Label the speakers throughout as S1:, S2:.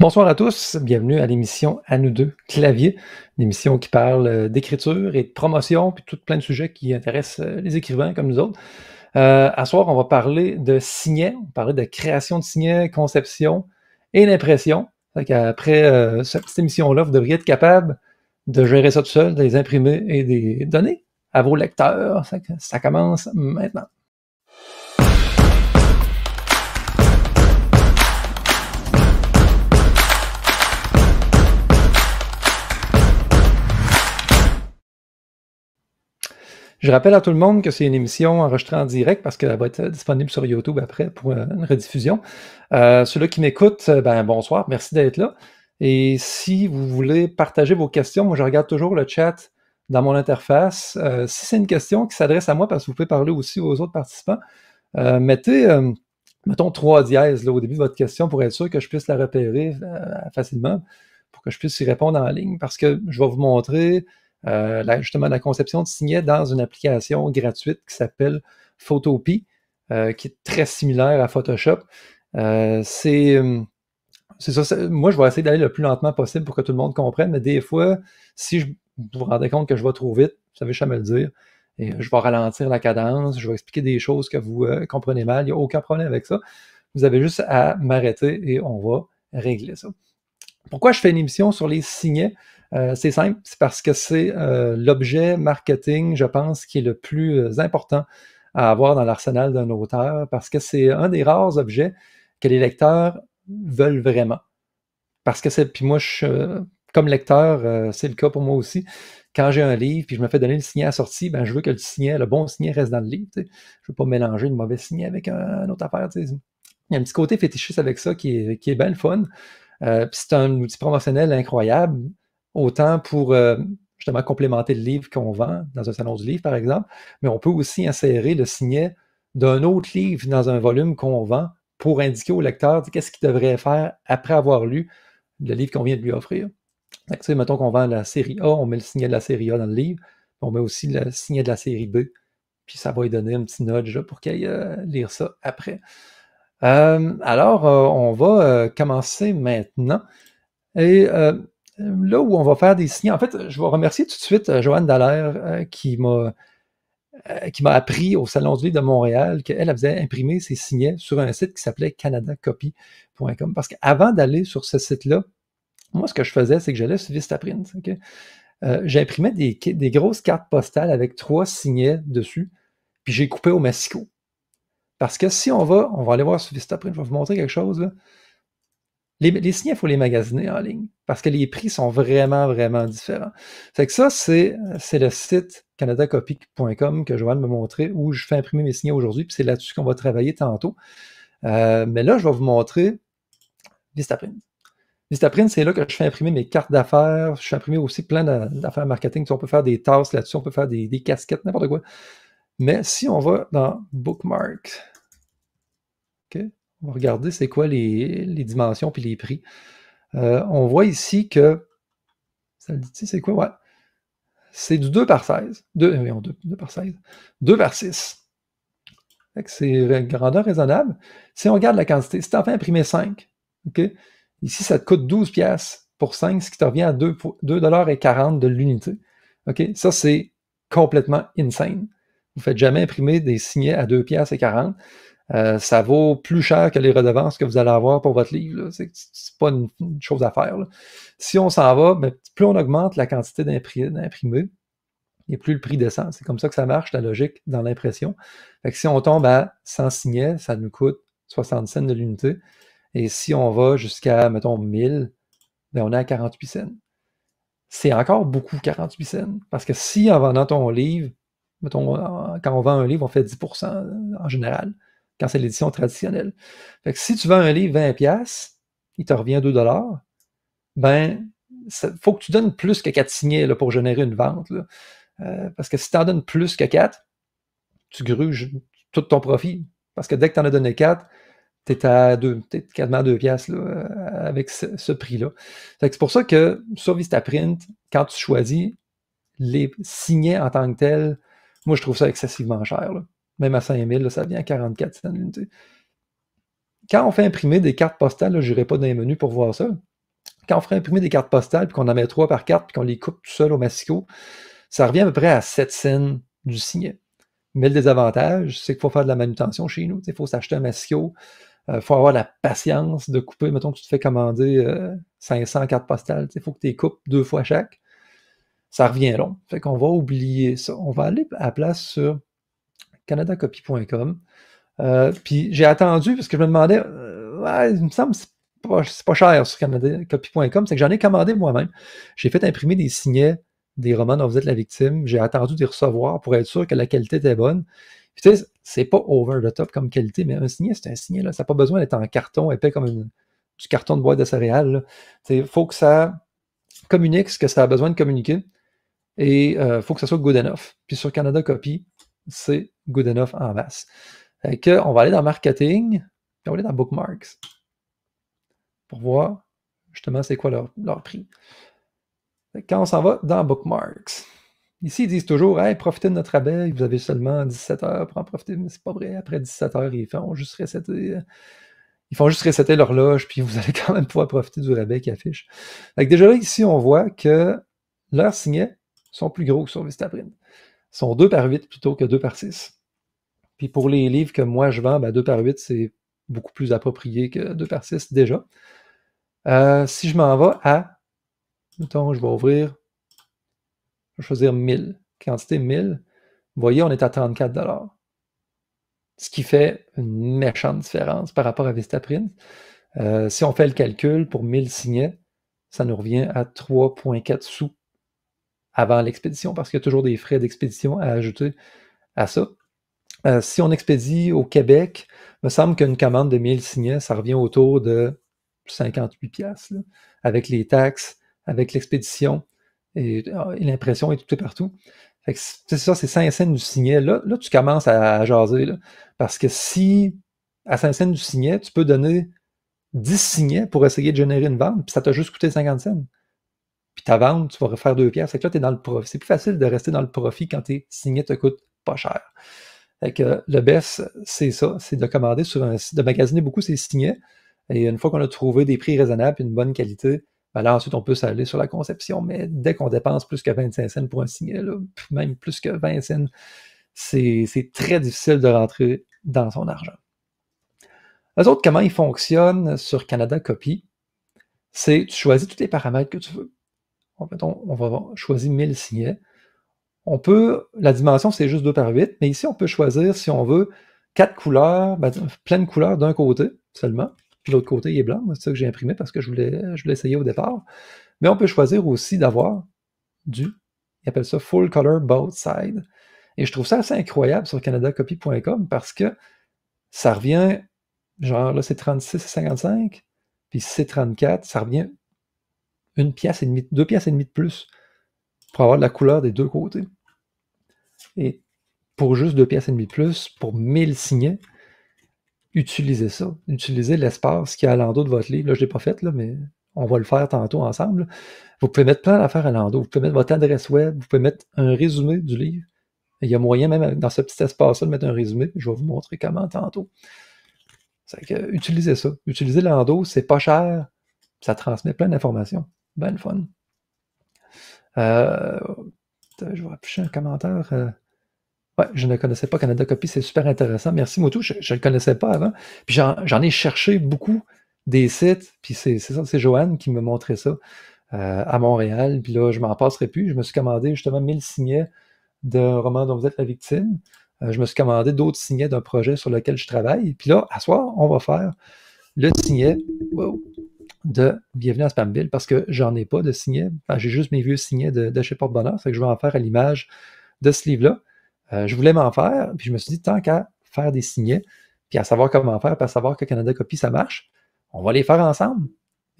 S1: Bonsoir à tous, bienvenue à l'émission À nous deux, clavier, l'émission qui parle euh, d'écriture et de promotion, puis tout plein de sujets qui intéressent euh, les écrivains comme nous autres. Euh, à ce soir, on va parler de signets, on va parler de création de signets, conception et d'impression. Après cette petite émission-là, vous devriez être capable de gérer ça tout seul, de les imprimer et de les donner à vos lecteurs. ça commence maintenant. Je rappelle à tout le monde que c'est une émission enregistrée en direct parce qu'elle va être disponible sur YouTube après pour euh, une rediffusion. Euh, Ceux-là qui m'écoutent, euh, ben, bonsoir, merci d'être là. Et si vous voulez partager vos questions, moi je regarde toujours le chat dans mon interface. Euh, si c'est une question qui s'adresse à moi, parce que vous pouvez parler aussi aux autres participants, mettez, mettons, trois dièses là, au début de votre question pour être sûr que je puisse la repérer facilement, pour que je puisse y répondre en ligne, parce que je vais vous montrer euh, justement la conception de signet dans une application gratuite qui s'appelle Photopie, euh, qui est très similaire à Photoshop. Euh, hum, c'est ça. Moi, je vais essayer d'aller le plus lentement possible pour que tout le monde comprenne, mais des fois, si je vous rendez compte que je vais trop vite, vous savez me le dire. Et je vais ralentir la cadence, je vais expliquer des choses que vous comprenez mal, il n'y a aucun problème avec ça. Vous avez juste à m'arrêter et on va régler ça. Pourquoi je fais une émission sur les signets? Euh, c'est simple, c'est parce que c'est euh, l'objet marketing, je pense, qui est le plus euh, important à avoir dans l'arsenal d'un auteur, parce que c'est un des rares objets que les lecteurs veulent vraiment. Parce que c'est, puis moi, comme lecteur, c'est le cas pour moi aussi, quand j'ai un livre, puis je me fais donner le signet à sortie, ben, je veux que le signet, le bon signet reste dans le livre. Je ne veux pas mélanger le mauvais signet avec un, autre affaire. Il y a un petit côté fétichiste avec ça qui est, qui est bien le fun. c'est un outil promotionnel incroyable autant pour euh, justement complémenter le livre qu'on vend dans un salon du livre, par exemple, mais on peut aussi insérer le signet d'un autre livre dans un volume qu'on vend pour indiquer au lecteur qu'est-ce qu'il devrait faire après avoir lu le livre qu'on vient de lui offrir. Donc, tu sais, mettons qu'on vend la série A, on met le signet de la série A dans le livre, on met aussi le signet de la série B, puis ça va lui donner un petit note pour qu'il aille euh, lire ça après. Euh, alors, on va commencer maintenant. Et là où on va faire des signes, en fait, je vais remercier tout de suite euh, Joanne Dallaire euh, qui m'a euh, qui m'a appris au Salon du Livre de Montréal qu'elle faisait imprimer ses signets sur un site qui s'appelait canadacopy.com. Parce qu'avant d'aller sur ce site-là, moi, ce que je faisais, c'est que j'allais sur Vistaprint. Okay? J'imprimais des, grosses cartes postales avec trois signets dessus, puis j'ai coupé au Mexico. Parce que si on va, on va aller voir sur Vistaprint, je vais vous montrer quelque chose. Là. Les, signes, il faut les magasiner en ligne parce que les prix sont vraiment, vraiment différents. C'est que ça, c'est le site canadacopic.com que Joanne me montrer où je fais imprimer mes signes aujourd'hui, c'est là-dessus qu'on va travailler tantôt. Euh, mais là, je vais vous montrer Vistaprint. Vistaprint, c'est là que je fais imprimer mes cartes d'affaires. Je fais imprimer aussi plein d'affaires marketing. On peut faire des tasses là-dessus, on peut faire des, casquettes, n'importe quoi. Mais si on va dans Bookmark, OK, on va regarder c'est quoi les, dimensions puis les prix. Euh, on voit ici que. Ça le dit, c'est quoi? Ouais. C'est du 2 par 16. 2, 2, par 16. 2 par 6. C'est grandeur raisonnable. Si on regarde la quantité, si tu en fais imprimer 5, ici, ça te coûte 12 pièces pour 5, ce qui te revient à 2,40 2 de l'unité. Ça, c'est complètement insane. Vous ne faites jamais imprimer des signets à 2,40$. pièces et 40. Euh, ça vaut plus cher que les redevances que vous allez avoir pour votre livre. Ce n'est pas une, chose à faire. Si on s'en va, ben, plus on augmente la quantité d'imprimés, et plus le prix descend. C'est comme ça que ça marche, la logique dans l'impression. si on tombe à 100 signets, ça nous coûte 60 cents de l'unité. Et si on va jusqu'à, mettons, 1000, ben, on est à 48 cents. C'est encore beaucoup 48 cents. Parce que si en vendant ton livre, mettons, quand on vend un livre, on fait 10 en général quand c'est l'édition traditionnelle. Fait que si tu vends un livre 20$, il te revient 2$, ben, il faut que tu donnes plus que 4 signés là, pour générer une vente. Euh, parce que si tu en donnes plus que 4, tu gruges tout ton profit. Parce que dès que tu en as donné 4, tu es à 2, es quasiment à 2 là, euh, avec ce, prix-là. C'est pour ça que sur print, quand tu choisis les signés en tant que tel, moi je trouve ça excessivement cher. Là. Même à 5000, ça vient à 44 l'unité. Quand on fait imprimer des cartes postales, je n'irai pas dans les menus pour voir ça. Quand on fait imprimer des cartes postales, puis qu'on en met trois par carte, puis qu'on les coupe tout seul au massico, ça revient à peu près à 7 cents du signet. Mais le désavantage, c'est qu'il faut faire de la manutention chez nous. Il faut s'acheter un massico, Il euh, faut avoir la patience de couper. Mettons que tu te fais commander 500 euh, cartes postales. Il faut que tu les coupes deux fois chaque. Ça revient long. Fait qu'on va oublier ça. On va aller à la place sur CanadaCopy.com. Euh, puis j'ai attendu parce que je me demandais, euh, il me semble que c'est pas, pas cher sur CanadaCopy.com, c'est que j'en ai commandé moi-même. J'ai fait imprimer des signets des romans dont vous êtes la victime. J'ai attendu de recevoir pour être sûr que la qualité était bonne. Puis tu sais, c'est pas over the top comme qualité, mais un signet, c'est un signet, là. Ça n'a pas besoin d'être en carton épais comme du carton de boîte de céréales. Il faut que ça communique ce que ça a besoin de communiquer et il euh, faut que ça soit good enough. Puis sur Canada c'est good enough en masse. que, on va aller dans marketing, et on va aller dans bookmarks pour voir justement c'est quoi leur, prix. Quand on s'en va dans Bookmarks, ici ils disent toujours Hey, profitez de notre abeille, vous avez seulement 17 heures pour en profiter, mais c'est pas vrai, après 17 heures, ils font juste resetter. Ils font juste resetter l'horloge, puis vous allez quand même pouvoir profiter du rabais qui affiche. déjà là, ici, on voit que leurs signets sont plus gros que sur Vistaprint sont 2 par 8 plutôt que 2 par 6. Puis pour les livres que moi je vends, 2 ben, par 8, c'est beaucoup plus approprié que 2 par 6 déjà. Euh, si je m'en vais à, mettons, je vais ouvrir, je vais choisir 1000, quantité 1000, vous voyez, on est à 34 ce qui fait une méchante différence par rapport à Vistaprint. Euh, si on fait le calcul pour 1000 signets, ça nous revient à 3,4 sous avant l'expédition parce qu'il y a toujours des frais d'expédition à ajouter à ça. Euh, si on expédie au Québec, il me semble qu'une commande de 1000 signets, ça revient autour de 58 pièces avec les taxes, avec l'expédition et, ah, l'impression et tout et partout. C'est ça, c'est 5 cents du signet. Là, tu commences à, jaser. parce que si à 5 cents du signet, tu peux donner 10 signets pour essayer de générer une vente, ça t'a juste coûté 50 cents puis ta vente, tu vas refaire deux pièces. Fait que tu es dans le profit. C'est plus facile de rester dans le profit quand tes ne te coûtent pas cher. Fait le best, c'est ça, c'est de commander sur un site, de magasiner beaucoup ses signets. Et une fois qu'on a trouvé des prix raisonnables et une bonne qualité, ben là, ensuite, on peut s'aller sur la conception. Mais dès qu'on dépense plus que 25 cents pour un signet, même plus que 20 cents, c'est très difficile de rentrer dans son argent. Les autres, comment ils fonctionnent sur Canada Copy, c'est tu choisis tous les paramètres que tu veux on, va choisir 1000 signets. On peut, la dimension, c'est juste 2 par 8, mais ici, on peut choisir, si on veut, quatre couleurs, ben, pleine couleur d'un côté seulement, puis l'autre côté, il est blanc. C'est ça que j'ai imprimé parce que je voulais, je essayer au départ. Mais on peut choisir aussi d'avoir du, ils appellent ça full color both Side. Et je trouve ça assez incroyable sur canadacopy.com parce que ça revient, genre là, c'est 36 et 55, puis c'est 34, ça revient une pièce et demie, deux pièces et demie de plus pour avoir de la couleur des deux côtés. Et pour juste deux pièces et demie de plus, pour 1000 signets, utilisez ça. Utilisez l'espace qui est à l'endos de votre livre. Là, je ne l'ai pas fait, mais on va le faire tantôt ensemble. Vous pouvez mettre plein d'affaires à l'endos. Vous pouvez mettre votre adresse web. Vous pouvez mettre un résumé du livre. il y a moyen, même dans ce petit espace-là, de mettre un résumé. Je vais vous montrer comment tantôt. Que, utilisez ça. Utilisez l'endos. C'est pas cher. Ça transmet plein d'informations. Ben fun. Euh, je vais afficher un commentaire. Euh. je ne connaissais pas Canada Copy, c'est super intéressant. Merci Motu, je ne le connaissais pas avant. j'en ai cherché beaucoup des sites, puis c'est ça, c'est Joanne qui me montrait ça euh, à Montréal. Puis là, je m'en passerai plus. Je me suis commandé justement 1000 signets d'un roman dont vous êtes la victime. je me suis commandé d'autres signets d'un projet sur lequel je travaille. Puis là, à soir, on va faire le signet de Bienvenue à Spamville parce que j'en ai pas de signet. j'ai juste mes vieux signets de, chez Porte-Bonheur. que je vais en faire à l'image de ce livre-là. Euh, je voulais m'en faire, puis je me suis dit, tant qu'à faire des signets, puis à savoir comment faire, puis à savoir que Canada Copy, ça marche, on va les faire ensemble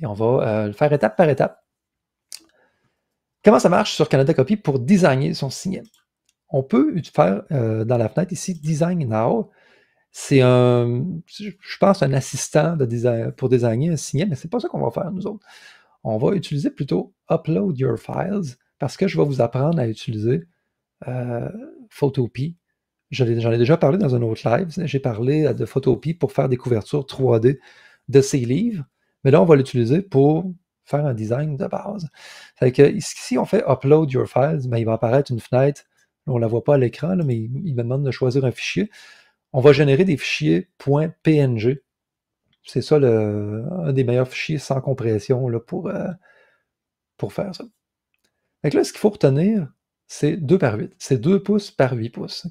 S1: et on va euh, le faire étape par étape. Comment ça marche sur Canada Copy pour designer son signet? On peut faire euh, dans la fenêtre ici Design Now c'est un, je pense, un assistant pour designer un signet, mais ce n'est pas ça qu'on va faire, nous autres. On va utiliser plutôt Upload Your Files parce que je vais vous apprendre à utiliser euh, J'en ai, déjà parlé dans un autre live. J'ai parlé de Photopea pour faire des couvertures 3D de ces livres, mais là, on va l'utiliser pour faire un design de base. Fait que, si on fait Upload Your Files, ben, il va apparaître une fenêtre. On ne la voit pas à l'écran, mais il me demande de choisir un fichier on va générer des fichiers .png. C'est ça le, un des meilleurs fichiers sans compression là, pour, euh, pour faire ça. Donc là, ce qu'il faut retenir, c'est 2 par 8. C'est 2 pouces par 8 pouces.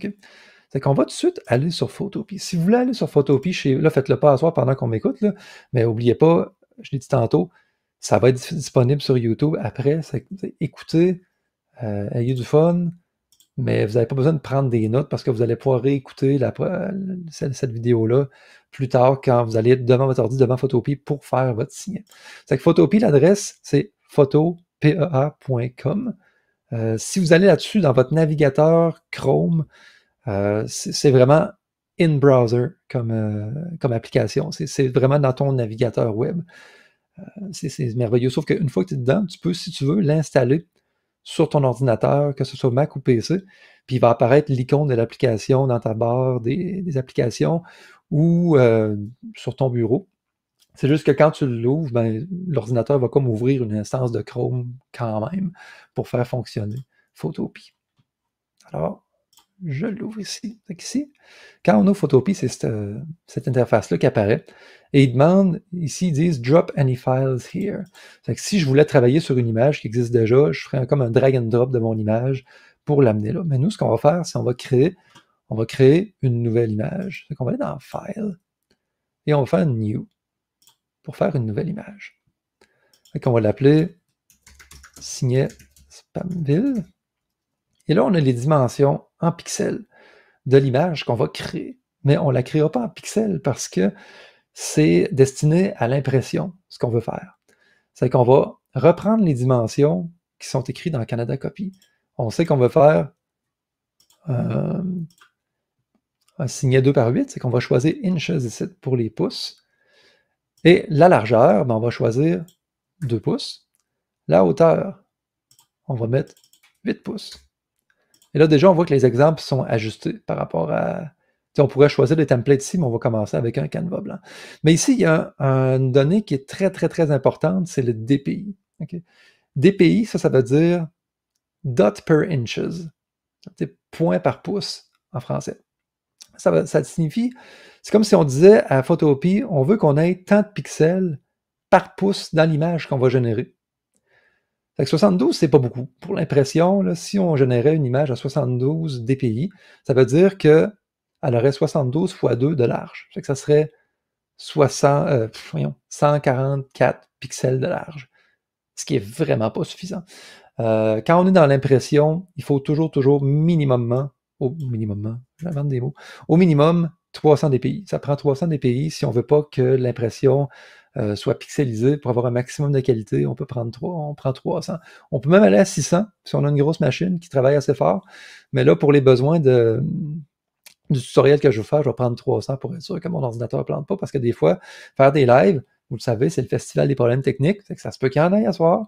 S1: C'est qu'on va tout de suite aller sur puis Si vous voulez aller sur Photopie, chez, là, faites-le pas à soi pendant qu'on m'écoute, mais n'oubliez pas, je l'ai dit tantôt, ça va être disponible sur YouTube après. C'est, écoutez, euh, ayez du fun, mais vous n'avez pas besoin de prendre des notes parce que vous allez pouvoir réécouter cette, vidéo-là plus tard quand vous allez être devant votre ordi, devant Photopie pour faire votre signe. C'est que Photopie, l'adresse, c'est photopea.com. Euh, si vous allez là-dessus dans votre navigateur Chrome, euh, c'est vraiment in-browser euh, comme application. C'est vraiment dans ton navigateur web. c'est merveilleux. Sauf qu'une fois que tu es dedans, tu peux, si tu veux, l'installer sur ton ordinateur, que ce soit Mac ou PC, puis il va apparaître l'icône de l'application dans ta barre des, applications ou euh, sur ton bureau. C'est juste que quand tu l'ouvres, ben, l'ordinateur va comme ouvrir une instance de Chrome quand même pour faire fonctionner Photopie. Alors, je l'ouvre ici. quand on ouvre Photopie, c'est euh, cette, interface-là qui apparaît. Et ils demandent, ici, ils disent drop any files here. si je voulais travailler sur une image qui existe déjà, je ferais comme un drag and drop de mon image pour l'amener là. Mais nous, ce qu'on va faire, c'est on va créer, on va créer une nouvelle image. on va aller dans File et on va faire New pour faire une nouvelle image. on va l'appeler signet Spamville. Et là, on a les dimensions en pixels de l'image qu'on va créer, mais on ne la créera pas en pixels parce que c'est destiné à l'impression, ce qu'on veut faire. C'est qu'on va reprendre les dimensions qui sont écrites dans Canada Copy. On sait qu'on veut faire euh, un signet 2 par 8, c'est qu'on va choisir inches ici pour les pouces. Et la largeur, ben, on va choisir 2 pouces. La hauteur, on va mettre 8 pouces. Et là, déjà, on voit que les exemples sont ajustés par rapport à. on pourrait choisir des templates ici, mais on va commencer avec un canevas blanc. Mais ici, il y a une donnée qui est très, très, très importante, c'est le DPI. DPI, ça, ça veut dire dot per inches. C'est point par pouce en français. Ça, ça signifie, c'est comme si on disait à Photopie, on veut qu'on ait tant de pixels par pouce dans l'image qu'on va générer. 72, ce 72, c'est pas beaucoup. Pour l'impression, si on générait une image à 72 dpi, ça veut dire qu'elle aurait 72 fois 2 de large. que ça serait 144 euh, pixels de large, ce qui est vraiment pas suffisant. Euh, quand on est dans l'impression, il faut toujours, toujours minimum, au minimum, j'invente des mots, au minimum 300 dpi. Ça prend 300 dpi si on veut pas que l'impression euh, soit pixelisé pour avoir un maximum de qualité. On peut prendre 3, on prend 300. On peut même aller à 600 si on a une grosse machine qui travaille assez fort. Mais là, pour les besoins du tutoriel que je veux faire, je vais prendre 300 pour être sûr que mon ordinateur ne plante pas parce que des fois, faire des lives, vous le savez, c'est le festival des problèmes techniques. que ça se peut qu'il y en ait à soir.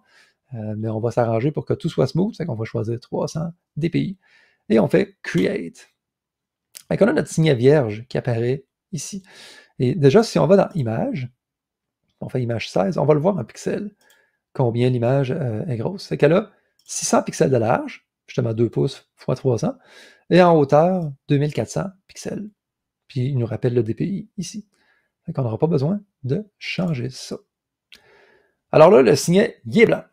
S1: Euh, mais on va s'arranger pour que tout soit smooth. C'est qu'on va choisir 300 DPI et on fait create. on a notre signet vierge qui apparaît ici. Et déjà, si on va dans Images, on fait image 16, on va le voir en pixels, combien l'image euh, est grosse. C'est qu'elle a 600 pixels de large, justement 2 pouces x 300, et en hauteur, 2400 pixels. Puis il nous rappelle le DPI ici. on n'aura pas besoin de changer ça. Alors là, le signet, il est blanc.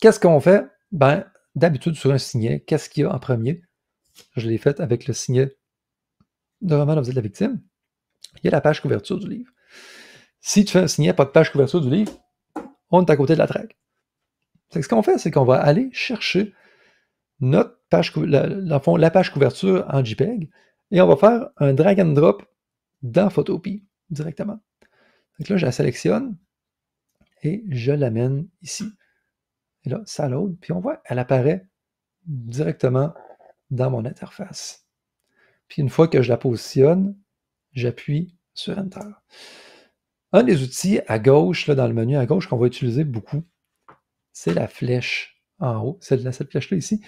S1: Qu'est-ce qu'on fait? Ben, d'habitude, sur un signet, qu'est-ce qu'il y a en premier? Je l'ai fait avec le signet de roman de la victime. Il y a la page couverture du livre. Si tu fais un pas de page couverture du livre, on est à côté de la traque. ce qu'on fait, c'est qu'on va aller chercher notre page, la, page couverture en JPEG et on va faire un drag and drop dans Photopie directement. Donc là, je la sélectionne et je l'amène ici. Et là, ça load, puis on voit, elle apparaît directement dans mon interface. Puis une fois que je la positionne, j'appuie sur Enter. Un des outils à gauche, dans le menu à gauche, qu'on va utiliser beaucoup, c'est la flèche en haut, celle cette flèche-là ici,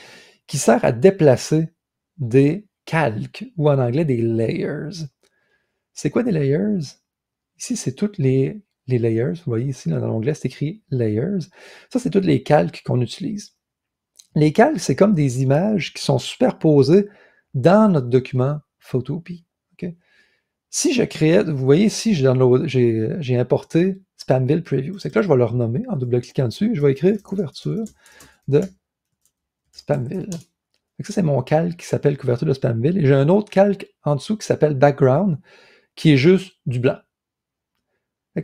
S1: qui sert à déplacer des calques ou en anglais des layers. C'est quoi des layers? Ici, c'est toutes les, les, layers. Vous voyez ici, dans l'onglet, c'est écrit layers. Ça, c'est toutes les calques qu'on utilise. Les calques, c'est comme des images qui sont superposées dans notre document Photopie si je crée, vous voyez ici, j'ai importé Spamville Preview. C'est que là, je vais le renommer en double-cliquant dessus. Je vais écrire couverture de Spamville. ça, c'est mon calque qui s'appelle couverture de Spamville. Et j'ai un autre calque en dessous qui s'appelle Background, qui est juste du blanc.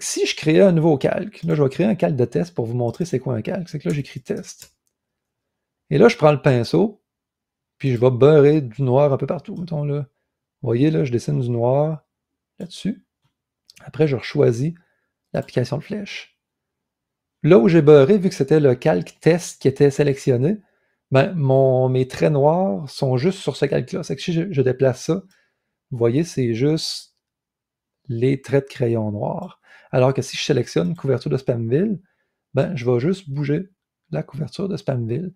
S1: si je crée un nouveau calque, là, je vais créer un calque de test pour vous montrer c'est quoi un calque. C'est que là, j'écris test. Et là, je prends le pinceau, puis je vais beurrer du noir un peu partout. Mettons, là. Vous voyez, là, je dessine du noir là-dessus. Après, je choisis l'application de flèche. Là où j'ai beurré, vu que c'était le calque test qui était sélectionné, ben, mon, mes traits noirs sont juste sur ce calque-là. C'est que si je, déplace ça, vous voyez, c'est juste les traits de crayon noir. Alors que si je sélectionne couverture de Spamville, ben, je vais juste bouger la couverture de Spamville.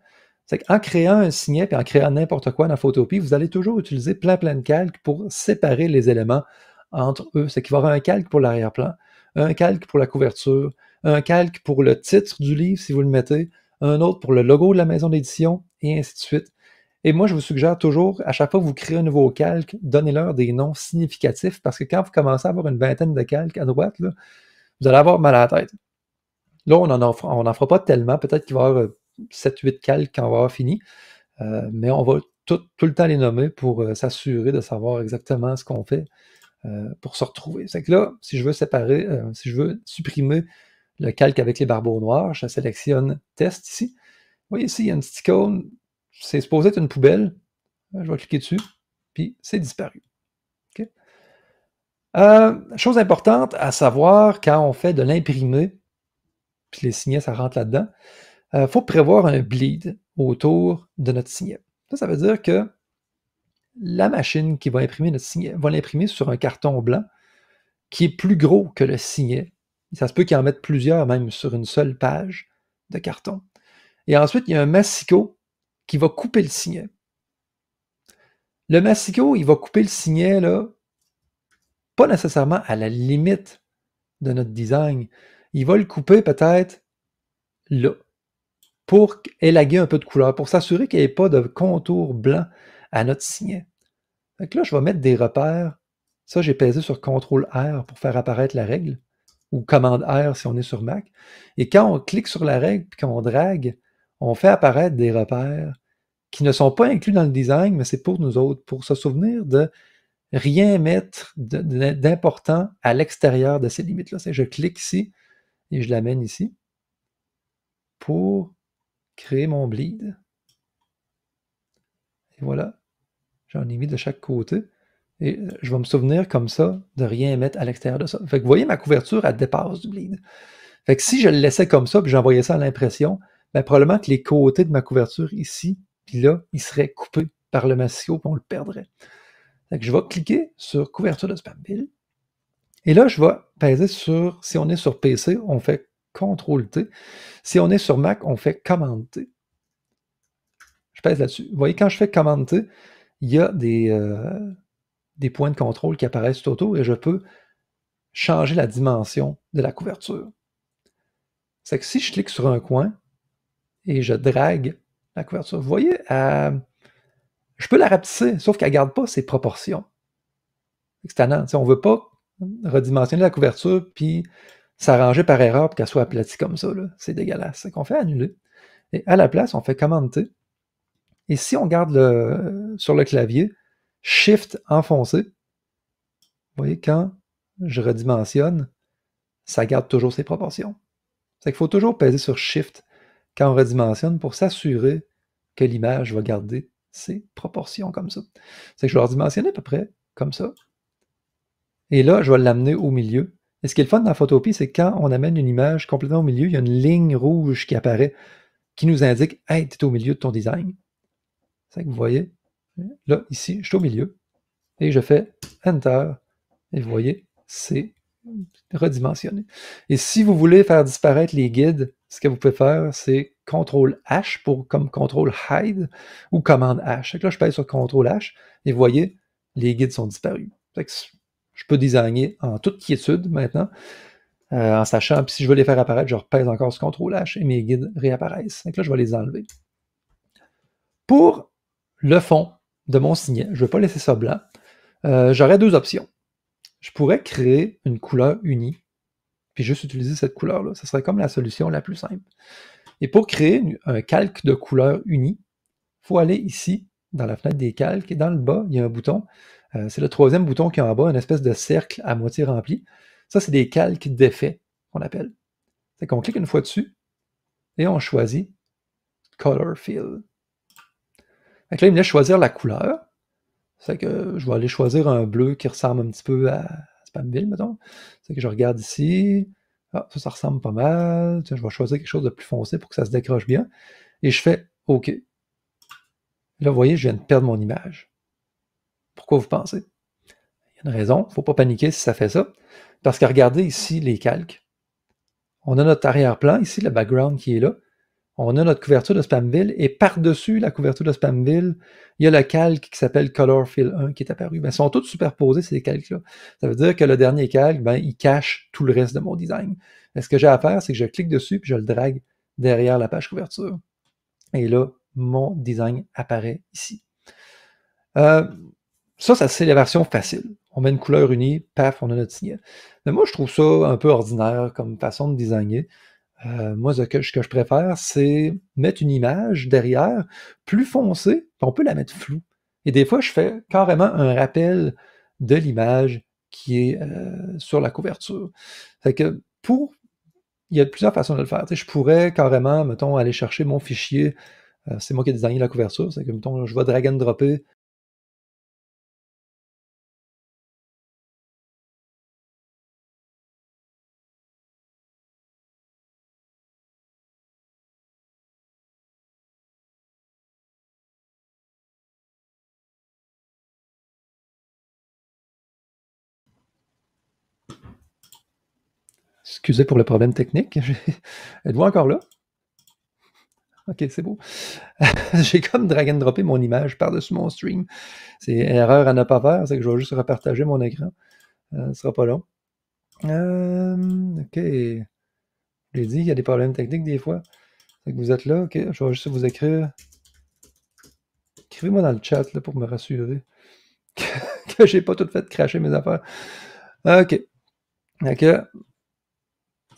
S1: C'est qu'en créant un signet et en créant n'importe quoi dans Photopie, vous allez toujours utiliser plein plein de calques pour séparer les éléments entre eux. C'est qu'il va y avoir un calque pour l'arrière-plan, un calque pour la couverture, un calque pour le titre du livre, si vous le mettez, un autre pour le logo de la maison d'édition, et ainsi de suite. Et moi, je vous suggère toujours, à chaque fois que vous créez un nouveau calque, donnez-leur des noms significatifs, parce que quand vous commencez à avoir une vingtaine de calques à droite, vous allez avoir mal à la tête. Là, on n'en fera pas tellement. Peut-être qu'il va y avoir 7-8 euh, calques quand on va avoir fini. Euh, mais on va tout, le temps les nommer pour euh, s'assurer de savoir exactement ce qu'on fait euh, pour se retrouver. C'est que là, si je veux séparer, euh, si je veux supprimer le calque avec les barbeaux noirs, je sélectionne test ici. Vous voyez ici, il y a une petite icône, c'est supposé être une poubelle. Euh, je vais cliquer dessus, puis c'est disparu. chose importante à savoir quand on fait de l'imprimer, puis les signets, ça rentre là-dedans, il faut prévoir un bleed autour de notre signe. Ça, ça veut dire que la machine qui va imprimer notre signet va l'imprimer sur un carton blanc qui est plus gros que le signet. Ça se peut qu'il en mette plusieurs, même sur une seule page de carton. Et ensuite, il y a un massicot qui va couper le signet. Le massicot, il va couper le signet, là, pas nécessairement à la limite de notre design. Il va le couper peut-être là, pour élaguer un peu de couleur, pour s'assurer qu'il n'y ait pas de contour blanc à notre signet. là, je vais mettre des repères. Ça, j'ai pesé sur CTRL R pour faire apparaître la règle, ou commande R si on est sur Mac. Et quand on clique sur la règle puis qu'on drague, on fait apparaître des repères qui ne sont pas inclus dans le design, mais c'est pour nous autres, pour se souvenir de rien mettre d'important à l'extérieur de ces limites-là. Je clique ici et je l'amène ici pour créer mon bleed. Et voilà, J'en ai mis de chaque côté. Et euh, je vais me souvenir comme ça de rien mettre à l'extérieur de ça. Fait que vous voyez, ma couverture, elle dépasse du bleed. Fait que si je le laissais comme ça, puis j'envoyais ça à l'impression, ben, probablement que les côtés de ma couverture ici, puis là, ils seraient coupés par le massio, puis on le perdrait. Fait que je vais cliquer sur couverture de spam bill. Et là, je vais peser sur, si on est sur PC, on fait CTRL-T. Si on est sur Mac, on fait Command t Je pèse là-dessus. Vous voyez, quand je fais commande-T, il y a des, euh, des points de contrôle qui apparaissent tout autour et je peux changer la dimension de la couverture. C'est que si je clique sur un coin et je drague la couverture, vous voyez, euh, je peux la rapetisser, sauf qu'elle ne garde pas ses proportions. C'est tannant. on ne veut pas redimensionner la couverture puis s'arranger par erreur pour qu'elle soit aplatie comme ça. C'est dégueulasse. C'est qu'on fait annuler. Et à la place, on fait commenter. Et si on garde le, sur le clavier, Shift enfoncé, vous voyez, quand je redimensionne, ça garde toujours ses proportions. C'est qu'il faut toujours peser sur Shift quand on redimensionne pour s'assurer que l'image va garder ses proportions comme ça. C'est que je vais redimensionner à peu près comme ça. Et là, je vais l'amener au milieu. Et ce qui est le fun dans Photopie, c'est quand on amène une image complètement au milieu, il y a une ligne rouge qui apparaît qui nous indique Hey, tu es au milieu de ton design vous voyez, là, ici, je suis au milieu, et je fais Enter, et vous voyez, c'est redimensionné. Et si vous voulez faire disparaître les guides, ce que vous pouvez faire, c'est CTRL H pour, comme CTRL Hide ou commande H. Donc là, je pèse sur CTRL H et vous voyez, les guides sont disparus. je peux designer en toute quiétude maintenant, euh, en sachant, que si je veux les faire apparaître, je repèse encore sur CTRL H et mes guides réapparaissent. Donc là, je vais les enlever. Pour le fond de mon signet. Je ne veux pas laisser ça blanc. Euh, j'aurais deux options. Je pourrais créer une couleur unie, puis juste utiliser cette couleur-là. Ce serait comme la solution la plus simple. Et pour créer un calque de couleur unie, il faut aller ici, dans la fenêtre des calques, et dans le bas, il y a un bouton. Euh, c'est le troisième bouton qui est en bas, une espèce de cercle à moitié rempli. Ça, c'est des calques d'effet, qu'on appelle. C'est qu'on clique une fois dessus et on choisit Color Fill. Fait là, il me laisse choisir la couleur. C'est que je vais aller choisir un bleu qui ressemble un petit peu à Spamville, mettons. C'est que je regarde ici. Ah, ça, ressemble pas mal. je vais choisir quelque chose de plus foncé pour que ça se décroche bien. Et je fais OK. Là, vous voyez, je viens de perdre mon image. Pourquoi vous pensez? Il y a une raison. Il ne faut pas paniquer si ça fait ça. Parce que regardez ici les calques. On a notre arrière-plan, ici le background qui est là on a notre couverture de Spamville et par-dessus la couverture de Spamville, il y a le calque qui s'appelle Color Fill 1 qui est apparu. Mais ben, ils sont tous superposés, ces calques-là. Ça veut dire que le dernier calque, ben, il cache tout le reste de mon design. Mais ben, ce que j'ai à faire, c'est que je clique dessus puis je le drague derrière la page couverture. Et là, mon design apparaît ici. Euh, ça, ça c'est la version facile. On met une couleur unie, paf, on a notre signal. Mais moi, je trouve ça un peu ordinaire comme façon de designer. Euh, moi, ce que, je préfère, c'est mettre une image derrière plus foncée, on peut la mettre floue. Et des fois, je fais carrément un rappel de l'image qui est euh, sur la couverture. que pour, il y a plusieurs façons de le faire. je pourrais carrément, mettons, aller chercher mon fichier. Euh, c'est moi qui ai designé la couverture. C'est que, mettons, je vais drag and dropper Excusez pour le problème technique. Êtes-vous encore là? OK, c'est beau. J'ai comme drag and droppé mon image par-dessus mon stream. C'est une erreur à ne pas faire, c'est que je vais juste repartager mon écran. Euh, ce ne sera pas long. Euh, OK. Je l'ai dit, il y a des problèmes techniques des fois. Que vous êtes là, OK. Je vais juste vous écrire. Écrivez-moi dans le chat pour me rassurer que, je n'ai pas tout fait cracher mes affaires. OK. OK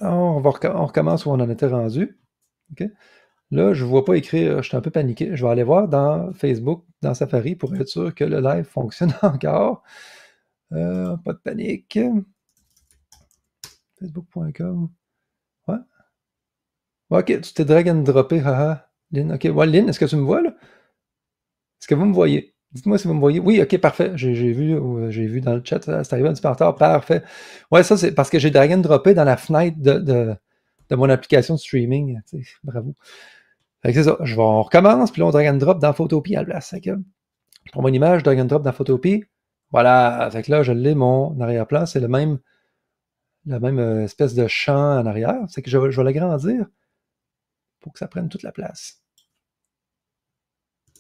S1: on, recommence où on en était rendu. Là, je ne vois pas écrire, euh, je suis un peu paniqué. Je vais aller voir dans Facebook, dans Safari, pour être sûr que le live fonctionne encore. Euh, pas de panique. Facebook.com. Ouais. Ok, tu t'es drag and droppé, ok. Lynn, est-ce que tu me vois là? Est-ce que vous me voyez? Dites-moi si vous me voyez. Oui, ok, parfait. J'ai vu, euh, vu dans le chat, euh, c'est arrivé un petit peu en retard. Parfait. Ouais, ça, c'est parce que j'ai drag and droppé dans la fenêtre de, de, mon application de streaming. bravo. c'est ça. Je on recommence, puis là, on drag and drop dans Photopie à la place. que, je prends mon image, drag and drop dans Photopie. Voilà. Fait là, je l'ai, mon arrière-plan. C'est le même, la même euh, espèce de champ en arrière. C'est que je, je vais l'agrandir pour que ça prenne toute la place.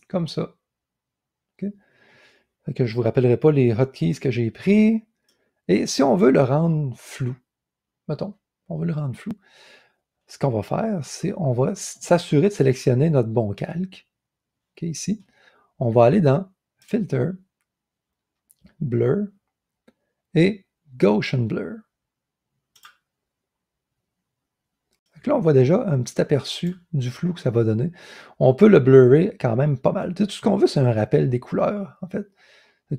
S1: Comme ça que je ne vous rappellerai pas les hotkeys que j'ai pris. Et si on veut le rendre flou, mettons, on veut le rendre flou, ce qu'on va faire, c'est on va s'assurer de sélectionner notre bon calque. ici, on va aller dans Filter, Blur et Gaussian Blur. là, on voit déjà un petit aperçu du flou que ça va donner. On peut le blurrer quand même pas mal. Tout ce qu'on veut, c'est un rappel des couleurs, en fait.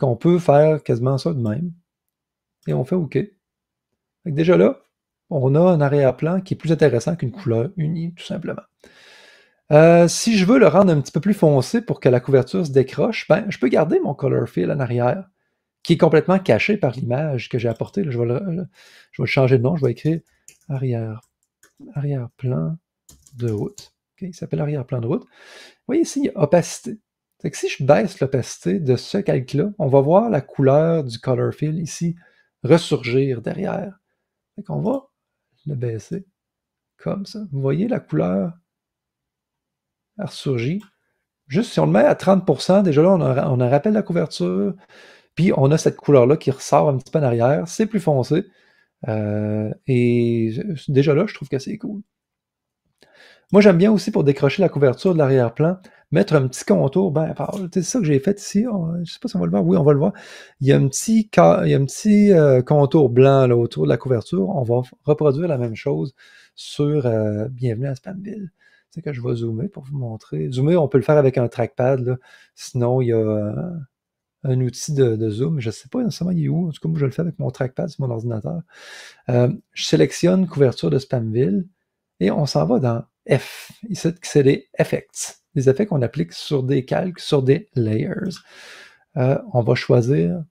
S1: On peut faire quasiment ça de même. Et on fait OK. déjà là, on a un arrière-plan qui est plus intéressant qu'une couleur unie, tout simplement. Euh, si je veux le rendre un petit peu plus foncé pour que la couverture se décroche, ben, je peux garder mon color fill en arrière, qui est complètement caché par l'image que j'ai apportée. je, vais le, changer de nom, je vais écrire arrière, arrière-plan de route. il s'appelle arrière-plan de route. Vous voyez ici, il y a opacité si je baisse l'opacité de ce calque-là, on va voir la couleur du color fill ici ressurgir derrière. Fait qu'on va le baisser comme ça. Vous voyez la couleur ressurgit. Juste si on le met à 30%, déjà là, on a, rappel de la couverture, puis on a cette couleur-là qui ressort un petit peu en arrière. C'est plus foncé. Euh, et déjà là, je trouve que c'est cool. Moi, j'aime bien aussi pour décrocher la couverture de l'arrière-plan, mettre un petit contour. Ben, c'est ça que j'ai fait ici. je sais pas si on va le voir. Oui, on va le voir. Il y a un petit, il y a un petit euh, contour blanc là, autour de la couverture. On va reproduire la même chose sur euh, Bienvenue à Spamville. C'est que je vais zoomer pour vous montrer. Zoomer, on peut le faire avec un trackpad. Là. Sinon, il y a euh, un outil de, zoom. Je ne sais pas nécessairement il est où. En tout cas, moi, je le fais avec mon trackpad sur mon ordinateur. je sélectionne couverture de Spamville et on s'en va dans F, ici, c'est les effects, les effets qu'on applique sur des calques, sur des layers. Euh, on va choisir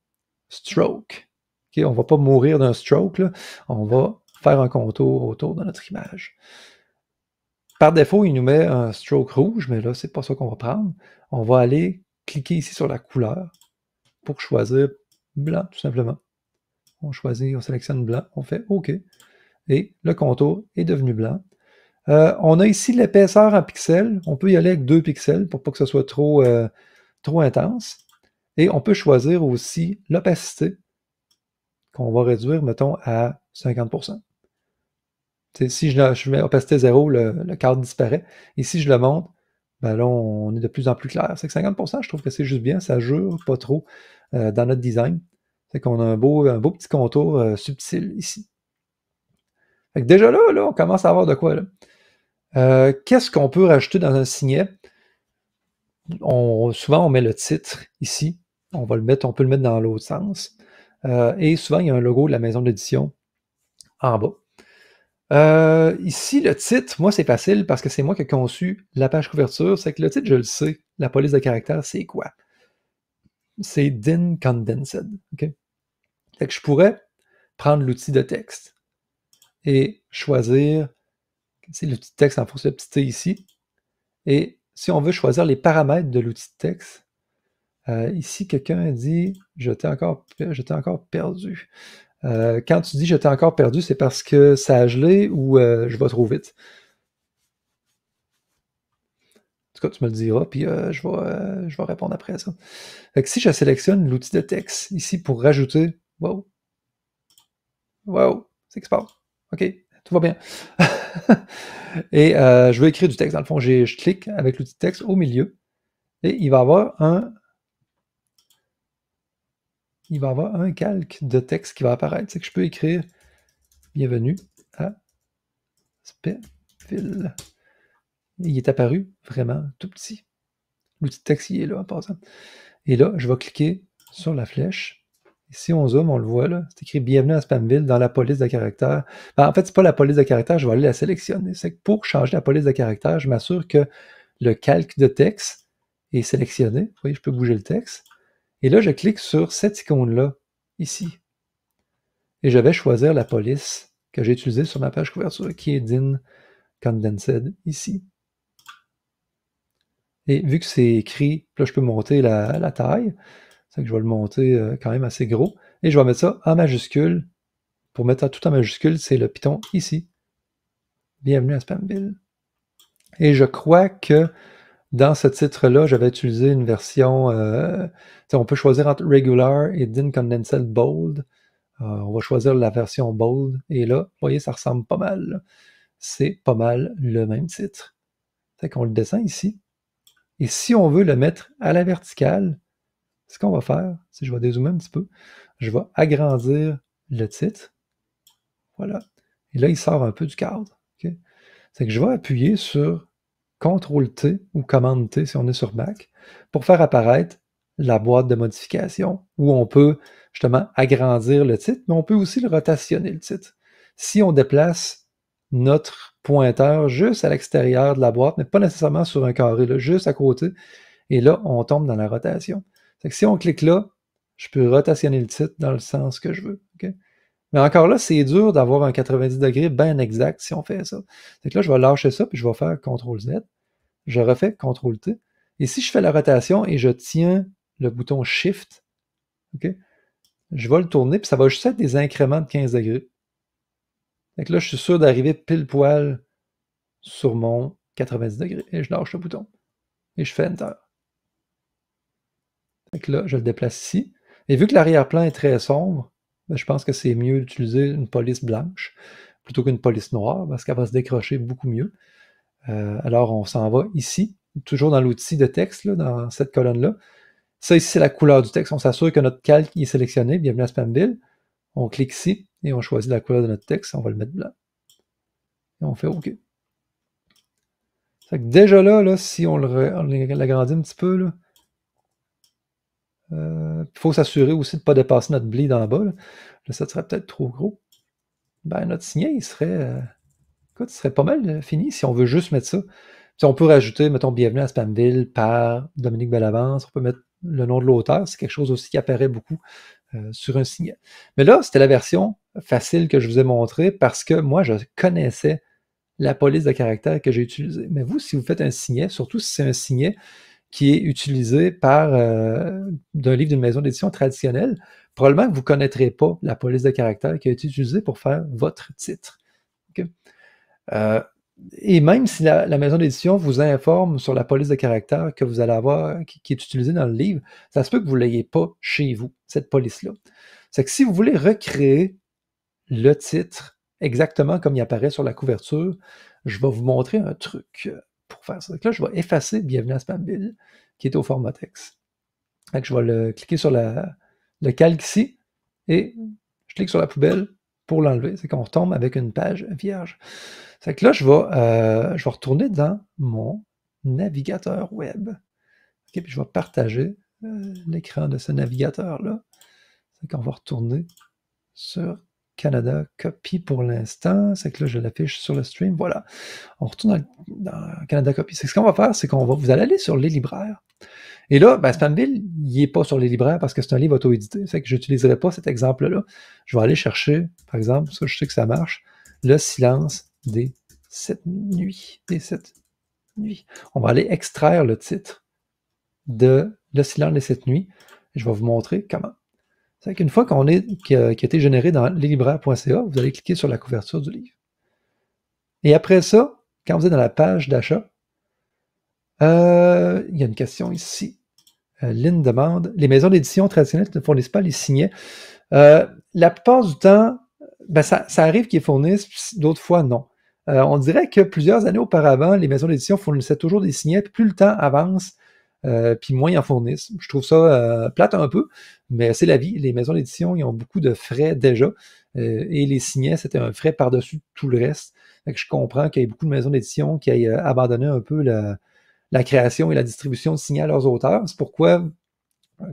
S1: stroke. ok on ne va pas mourir d'un stroke, là. on va faire un contour autour de notre image. Par défaut, il nous met un stroke rouge, mais là, c'est pas ça qu'on va prendre. On va aller cliquer ici sur la couleur pour choisir blanc, tout simplement. On choisit, on sélectionne blanc, on fait OK. Et le contour est devenu blanc. Euh, on a ici l'épaisseur en pixels. On peut y aller avec deux pixels pour pas que ce soit trop, euh, trop intense. Et on peut choisir aussi l'opacité qu'on va réduire, mettons, à 50 Si je, mets opacité 0, le, le, cadre disparaît. Et si je le monte, ben là, on est de plus en plus clair. C'est que 50 je trouve que c'est juste bien, ça jure pas trop euh, dans notre design. C'est qu'on a un beau, un petit contour subtil ici. déjà là, là, on commence à avoir de quoi. Là. Euh, qu'est-ce qu'on peut rajouter dans un signet? souvent, on met le titre ici. On va le mettre, on peut le mettre dans l'autre sens. Euh, et souvent, il y a un logo de la maison d'édition en bas. Euh, ici, le titre, moi, c'est facile parce que c'est moi qui ai conçu la page couverture. C'est que le titre, je le sais. La police de caractère, c'est quoi? C'est DIN Condensed. je pourrais prendre l'outil de texte et choisir c'est l'outil de texte en fonction de petit t ici. Et si on veut choisir les paramètres de l'outil de texte, euh, ici, quelqu'un dit Je t'ai encore, encore perdu. Euh, quand tu dis Je t'ai encore perdu, c'est parce que ça a gelé ou euh, je vais trop vite. En tout cas, tu me le diras, puis je, vais, je vais répondre après ça. si je sélectionne l'outil de texte ici pour rajouter Wow, wow, c'est que OK, tout va bien. et euh, je veux écrire du texte. Dans le fond, je clique avec l'outil texte au milieu et il va avoir un il va avoir un calque de texte qui va apparaître. C'est que je peux écrire Bienvenue à Il est apparu vraiment tout petit. L'outil texte, il est là en passant. Et là, je vais cliquer sur la flèche Ici, on zoome, on le voit là. C'est écrit Bienvenue à Spamville dans la police de caractère. Ben, en fait, ce n'est pas la police de caractère, je vais aller la sélectionner. C'est que pour changer la police de caractère, je m'assure que le calque de texte est sélectionné. Vous voyez, je peux bouger le texte. Et là, je clique sur cette icône-là, ici. Et je vais choisir la police que j'ai utilisée sur ma page couverture, qui est DIN Condensed, ici. Et vu que c'est écrit, là, je peux monter la taille. C'est que je vais le monter euh, quand même assez gros. Et je vais mettre ça en majuscule. Pour mettre ça tout en majuscule, c'est le Python ici. Bienvenue à Spamville. Et je crois que dans ce titre-là, j'avais utilisé une version. Euh, on peut choisir entre regular et din condensed bold. Euh, on va choisir la version bold. Et là, vous voyez, ça ressemble pas mal. C'est pas mal le même titre. c'est qu'on le descend ici. Et si on veut le mettre à la verticale, ce qu'on va faire, si je vais dézoomer un petit peu, je vais agrandir le titre. Voilà. Et là, il sort un peu du cadre. C'est que je vais appuyer sur CTRL-T ou command t si on est sur Mac pour faire apparaître la boîte de modification où on peut justement agrandir le titre, mais on peut aussi le rotationner le titre. Si on déplace notre pointeur juste à l'extérieur de la boîte, mais pas nécessairement sur un carré, juste à côté, et là, on tombe dans la rotation si on clique là, je peux rotationner le titre dans le sens que je veux. Mais encore là, c'est dur d'avoir un 90 degrés bien exact si on fait ça. que là, je vais lâcher ça, puis je vais faire CTRL Z. Je refais CTRL T. Et si je fais la rotation et je tiens le bouton Shift, ok, je vais le tourner, puis ça va juste être des incréments de 15 degrés. là, je suis sûr d'arriver pile poil sur mon 90 degrés. Et je lâche le bouton. Et je fais Enter. Donc là, je le déplace ici. Et vu que l'arrière-plan est très sombre, ben, je pense que c'est mieux d'utiliser une police blanche plutôt qu'une police noire parce qu'elle va se décrocher beaucoup mieux. Euh, alors, on s'en va ici, toujours dans l'outil de texte, dans cette colonne-là. Ça, ici, c'est la couleur du texte. On s'assure que notre calque est sélectionné. Bienvenue à Spamville. On clique ici et on choisit la couleur de notre texte. On va le mettre blanc. Et on fait OK. déjà là, là si on l'agrandit un petit peu, là, il euh, faut s'assurer aussi de ne pas dépasser notre bleed en bas. Là. ça serait peut-être trop gros. Ben, notre signet, il serait, euh, écoute, il serait pas mal euh, fini si on veut juste mettre ça. on peut rajouter, mettons, Bienvenue à Spamville par Dominique Bellavance. On peut mettre le nom de l'auteur. C'est quelque chose aussi qui apparaît beaucoup sur un signet. Mais là, c'était la version facile que je vous ai montrée parce que moi, je connaissais la police de caractère que j'ai utilisée. Mais vous, si vous faites un signet, surtout si c'est un signet qui est utilisé par euh, d'un livre d'une maison d'édition traditionnelle, probablement que vous ne connaîtrez pas la police de caractère qui a été utilisée pour faire votre titre. Euh, et même si la, maison d'édition vous informe sur la police de caractère que vous allez avoir, qui, qui est utilisée dans le livre, ça se peut que vous ne l'ayez pas chez vous, cette police-là. C'est que si vous voulez recréer le titre exactement comme il apparaît sur la couverture, je vais vous montrer un truc ça. là, je vais effacer Bienvenue à Bill qui est au format texte. Donc, je vais le, cliquer sur la, le calque ici, et je clique sur la poubelle pour l'enlever. C'est qu'on retombe avec une page vierge. C'est que là, je vais, euh, je vais retourner dans mon navigateur web. Okay, puis je vais partager euh, l'écran de ce navigateur-là. C'est qu'on va retourner sur Canada Copy pour l'instant. C'est que là, je l'affiche sur le stream. Voilà. On retourne dans, Canada Copy. C'est ce qu'on va faire, c'est qu'on va vous allez aller sur les libraires. Et là, ben, Spamville, il est pas sur les libraires parce que c'est un livre auto-édité. c'est que je n'utiliserai pas cet exemple-là. Je vais aller chercher, par exemple, ça, je sais que ça marche, le silence des sept nuits. Des sept nuits. On va aller extraire le titre de Le silence des sept nuits. Je vais vous montrer comment. C'est qu'une fois qu'on est, qui a, été généré dans leslibraires.ca, vous allez cliquer sur la couverture du livre. Et après ça, quand vous êtes dans la page d'achat, euh, il y a une question ici. Euh, demande Les maisons d'édition traditionnelles ne fournissent pas les signets. Euh, la plupart du temps, ben, ça, arrive qu'ils fournissent, d'autres fois non. on dirait que plusieurs années auparavant, les maisons d'édition fournissaient toujours des signets, plus le temps avance, euh, puis moins ils en fournissent. Je trouve ça euh, plate un peu, mais c'est la vie. Les maisons d'édition, ils ont beaucoup de frais déjà, euh, et les signets, c'était un frais par-dessus tout le reste. je comprends qu'il y ait beaucoup de maisons d'édition qui aient abandonné un peu la, création et la distribution de signets à leurs auteurs. C'est pourquoi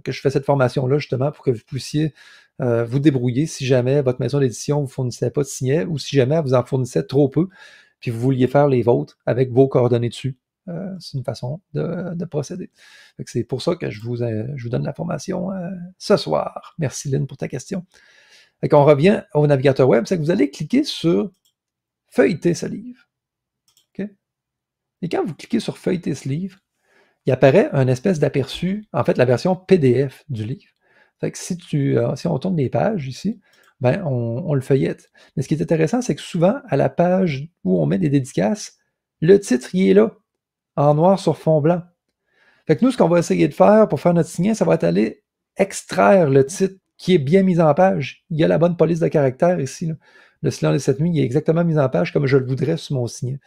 S1: que je fais cette formation-là, justement, pour que vous puissiez vous débrouiller si jamais votre maison d'édition ne vous fournissait pas de signets ou si jamais vous en fournissait trop peu, puis vous vouliez faire les vôtres avec vos coordonnées dessus euh, c'est une façon de, procéder. C'est pour ça que je vous, euh, vous donne la formation euh, ce soir. Merci Lynn pour ta question. On revient au navigateur web, c'est que vous allez cliquer sur feuilleter ce livre. Et quand vous cliquez sur feuilleter ce livre, il apparaît un espèce d'aperçu, en fait, la version PDF du livre. si, si on tourne les pages ici, ben on, on le feuillette. Mais ce qui est intéressant, c'est que souvent, à la page où on met des dédicaces, le titre, y est là en noir sur fond blanc. Fait nous, ce qu'on va essayer de faire pour faire notre signet, ça va être aller extraire le titre qui est bien mis en page. Il y a la bonne police de caractère ici. Le silence de cette nuit, est exactement mis en page comme je le voudrais sur mon signet.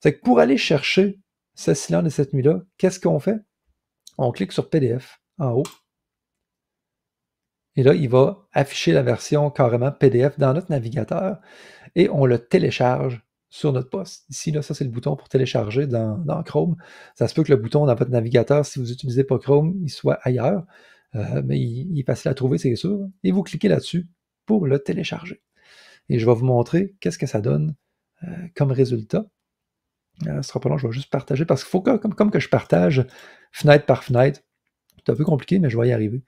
S1: C'est pour aller chercher ce silence de cette nuit-là, qu'est-ce qu'on fait? On clique sur PDF en haut. Et là, il va afficher la version carrément PDF dans notre navigateur et on le télécharge sur notre poste. Ici, là, ça, c'est le bouton pour télécharger dans, Chrome. Ça se peut que le bouton dans votre navigateur, si vous n'utilisez pas Chrome, il soit ailleurs, euh, mais il, il, est facile à trouver, c'est sûr. Et vous cliquez là-dessus pour le télécharger. Et je vais vous montrer qu'est-ce que ça donne euh, comme résultat. Euh, ce sera pas long, je vais juste partager parce qu'il faut que, comme, comme, que je partage fenêtre par fenêtre, c'est un peu compliqué, mais je vais y arriver.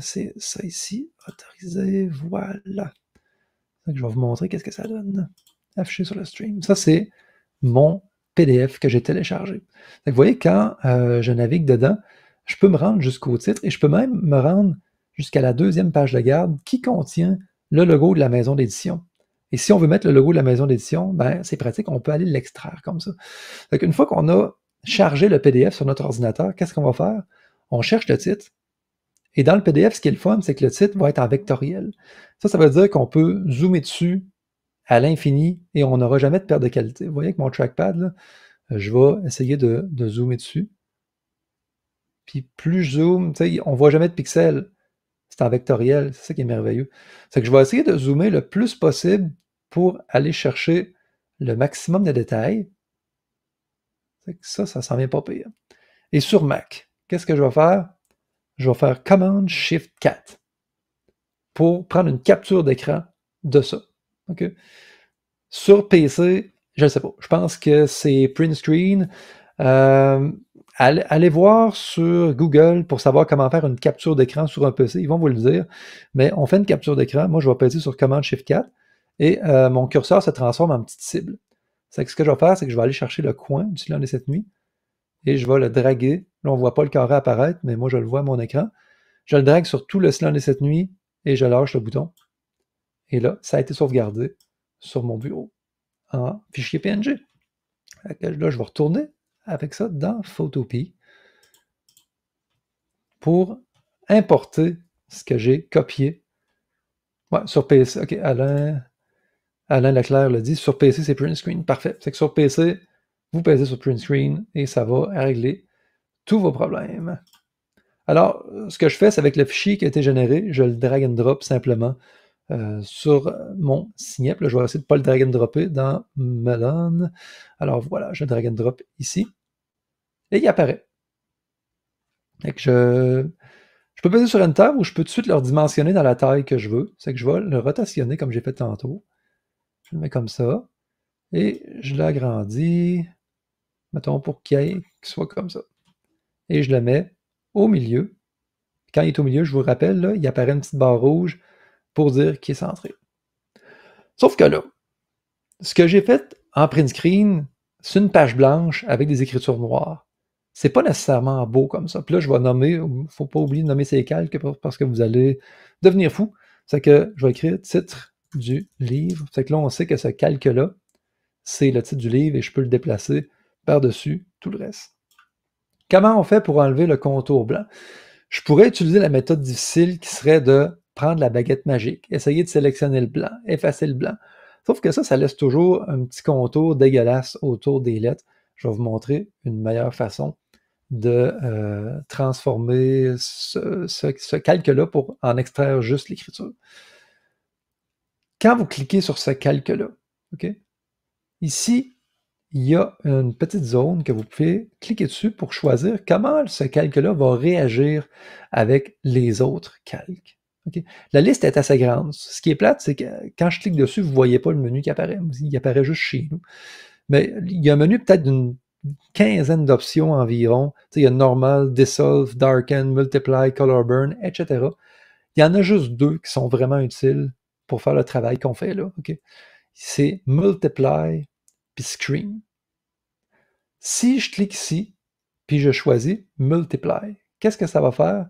S1: c'est ça ici, autorisé, voilà. je vais vous montrer qu'est-ce que ça donne affiché sur le stream. Ça, c'est mon PDF que j'ai téléchargé. vous voyez, quand euh, je navigue dedans, je peux me rendre jusqu'au titre et je peux même me rendre jusqu'à la deuxième page de garde qui contient le logo de la maison d'édition. Et si on veut mettre le logo de la maison d'édition, ben, c'est pratique, on peut aller l'extraire comme ça. Donc, une fois qu'on a chargé le PDF sur notre ordinateur, qu'est-ce qu'on va faire? On cherche le titre. Et dans le PDF, ce qui est le fun, c'est que le titre va être en vectoriel. Ça, ça veut dire qu'on peut zoomer dessus, à l'infini et on n'aura jamais de perte de qualité. Vous voyez que mon trackpad, euh, je vais essayer de, zoomer dessus. Puis plus je zoome, on ne voit jamais de pixels. C'est en vectoriel, c'est ça qui est merveilleux. C'est que je vais essayer de zoomer le plus possible pour aller chercher le maximum de détails. Que ça, ça s'en vient pas pire. Et sur Mac, qu'est-ce que je vais faire? Je vais faire Command Shift 4 pour prendre une capture d'écran de ça. Sur PC, je ne sais pas. Je pense que c'est print screen. Euh, allez, voir sur Google pour savoir comment faire une capture d'écran sur un PC. Ils vont vous le dire. Mais on fait une capture d'écran. Moi, je vais passer sur Command Shift 4 et euh, mon curseur se transforme en petite cible. C'est ce que je vais faire, c'est que je vais aller chercher le coin du cylindre de cette nuit et je vais le draguer. Là, on ne voit pas le carré apparaître, mais moi, je le vois à mon écran. Je le drague sur tout le cylindre de cette nuit et je lâche le bouton et là, ça a été sauvegardé sur mon bureau en fichier PNG. Là, je vais retourner avec ça dans Photopie pour importer ce que j'ai copié. sur PC. OK, Alain, Alain Leclerc le dit. Sur PC, c'est print screen. Parfait. C'est que sur PC, vous pèsez sur print screen et ça va régler tous vos problèmes. Alors, ce que je fais, c'est avec le fichier qui a été généré, je le drag and drop simplement euh, sur mon signet. je vais essayer de ne pas le drag and dropper dans Melon. Alors voilà, je drag and drop ici. Et il apparaît. je, peux peser sur table ou je peux tout de suite le dimensionner dans la taille que je veux. C'est que je vais le rotationner comme j'ai fait tantôt. Je le mets comme ça. Et je l'agrandis, mettons, pour qu'il soit comme ça. Et je le mets au milieu. Quand il est au milieu, je vous rappelle, il apparaît une petite barre rouge pour dire qu'il est centré. Sauf que là, ce que j'ai fait en print screen, c'est une page blanche avec des écritures noires. C'est pas nécessairement beau comme ça. Puis là, je vais nommer, faut pas oublier de nommer ces calques parce que vous allez devenir fou. C'est que je vais écrire titre du livre. C'est que là, on sait que ce calque-là, c'est le titre du livre et je peux le déplacer par-dessus tout le reste. Comment on fait pour enlever le contour blanc? Je pourrais utiliser la méthode difficile qui serait de prendre la baguette magique, essayer de sélectionner le blanc, effacer le blanc. Sauf que ça, ça laisse toujours un petit contour dégueulasse autour des lettres. Je vais vous montrer une meilleure façon de euh, transformer ce, calque-là pour en extraire juste l'écriture. Quand vous cliquez sur ce calque-là, ici, il y a une petite zone que vous pouvez cliquer dessus pour choisir comment ce calque-là va réagir avec les autres calques. La liste est assez grande. Ce qui est plate, c'est que quand je clique dessus, vous ne voyez pas le menu qui apparaît. Il apparaît juste chez nous. Mais il y a un menu peut-être d'une quinzaine d'options environ. il y a Normal, Dissolve, Darken, Multiply, Color Burn, etc. Il y en a juste deux qui sont vraiment utiles pour faire le travail qu'on fait là. C'est Multiply puis Screen. Si je clique ici, puis je choisis Multiply, qu'est-ce que ça va faire?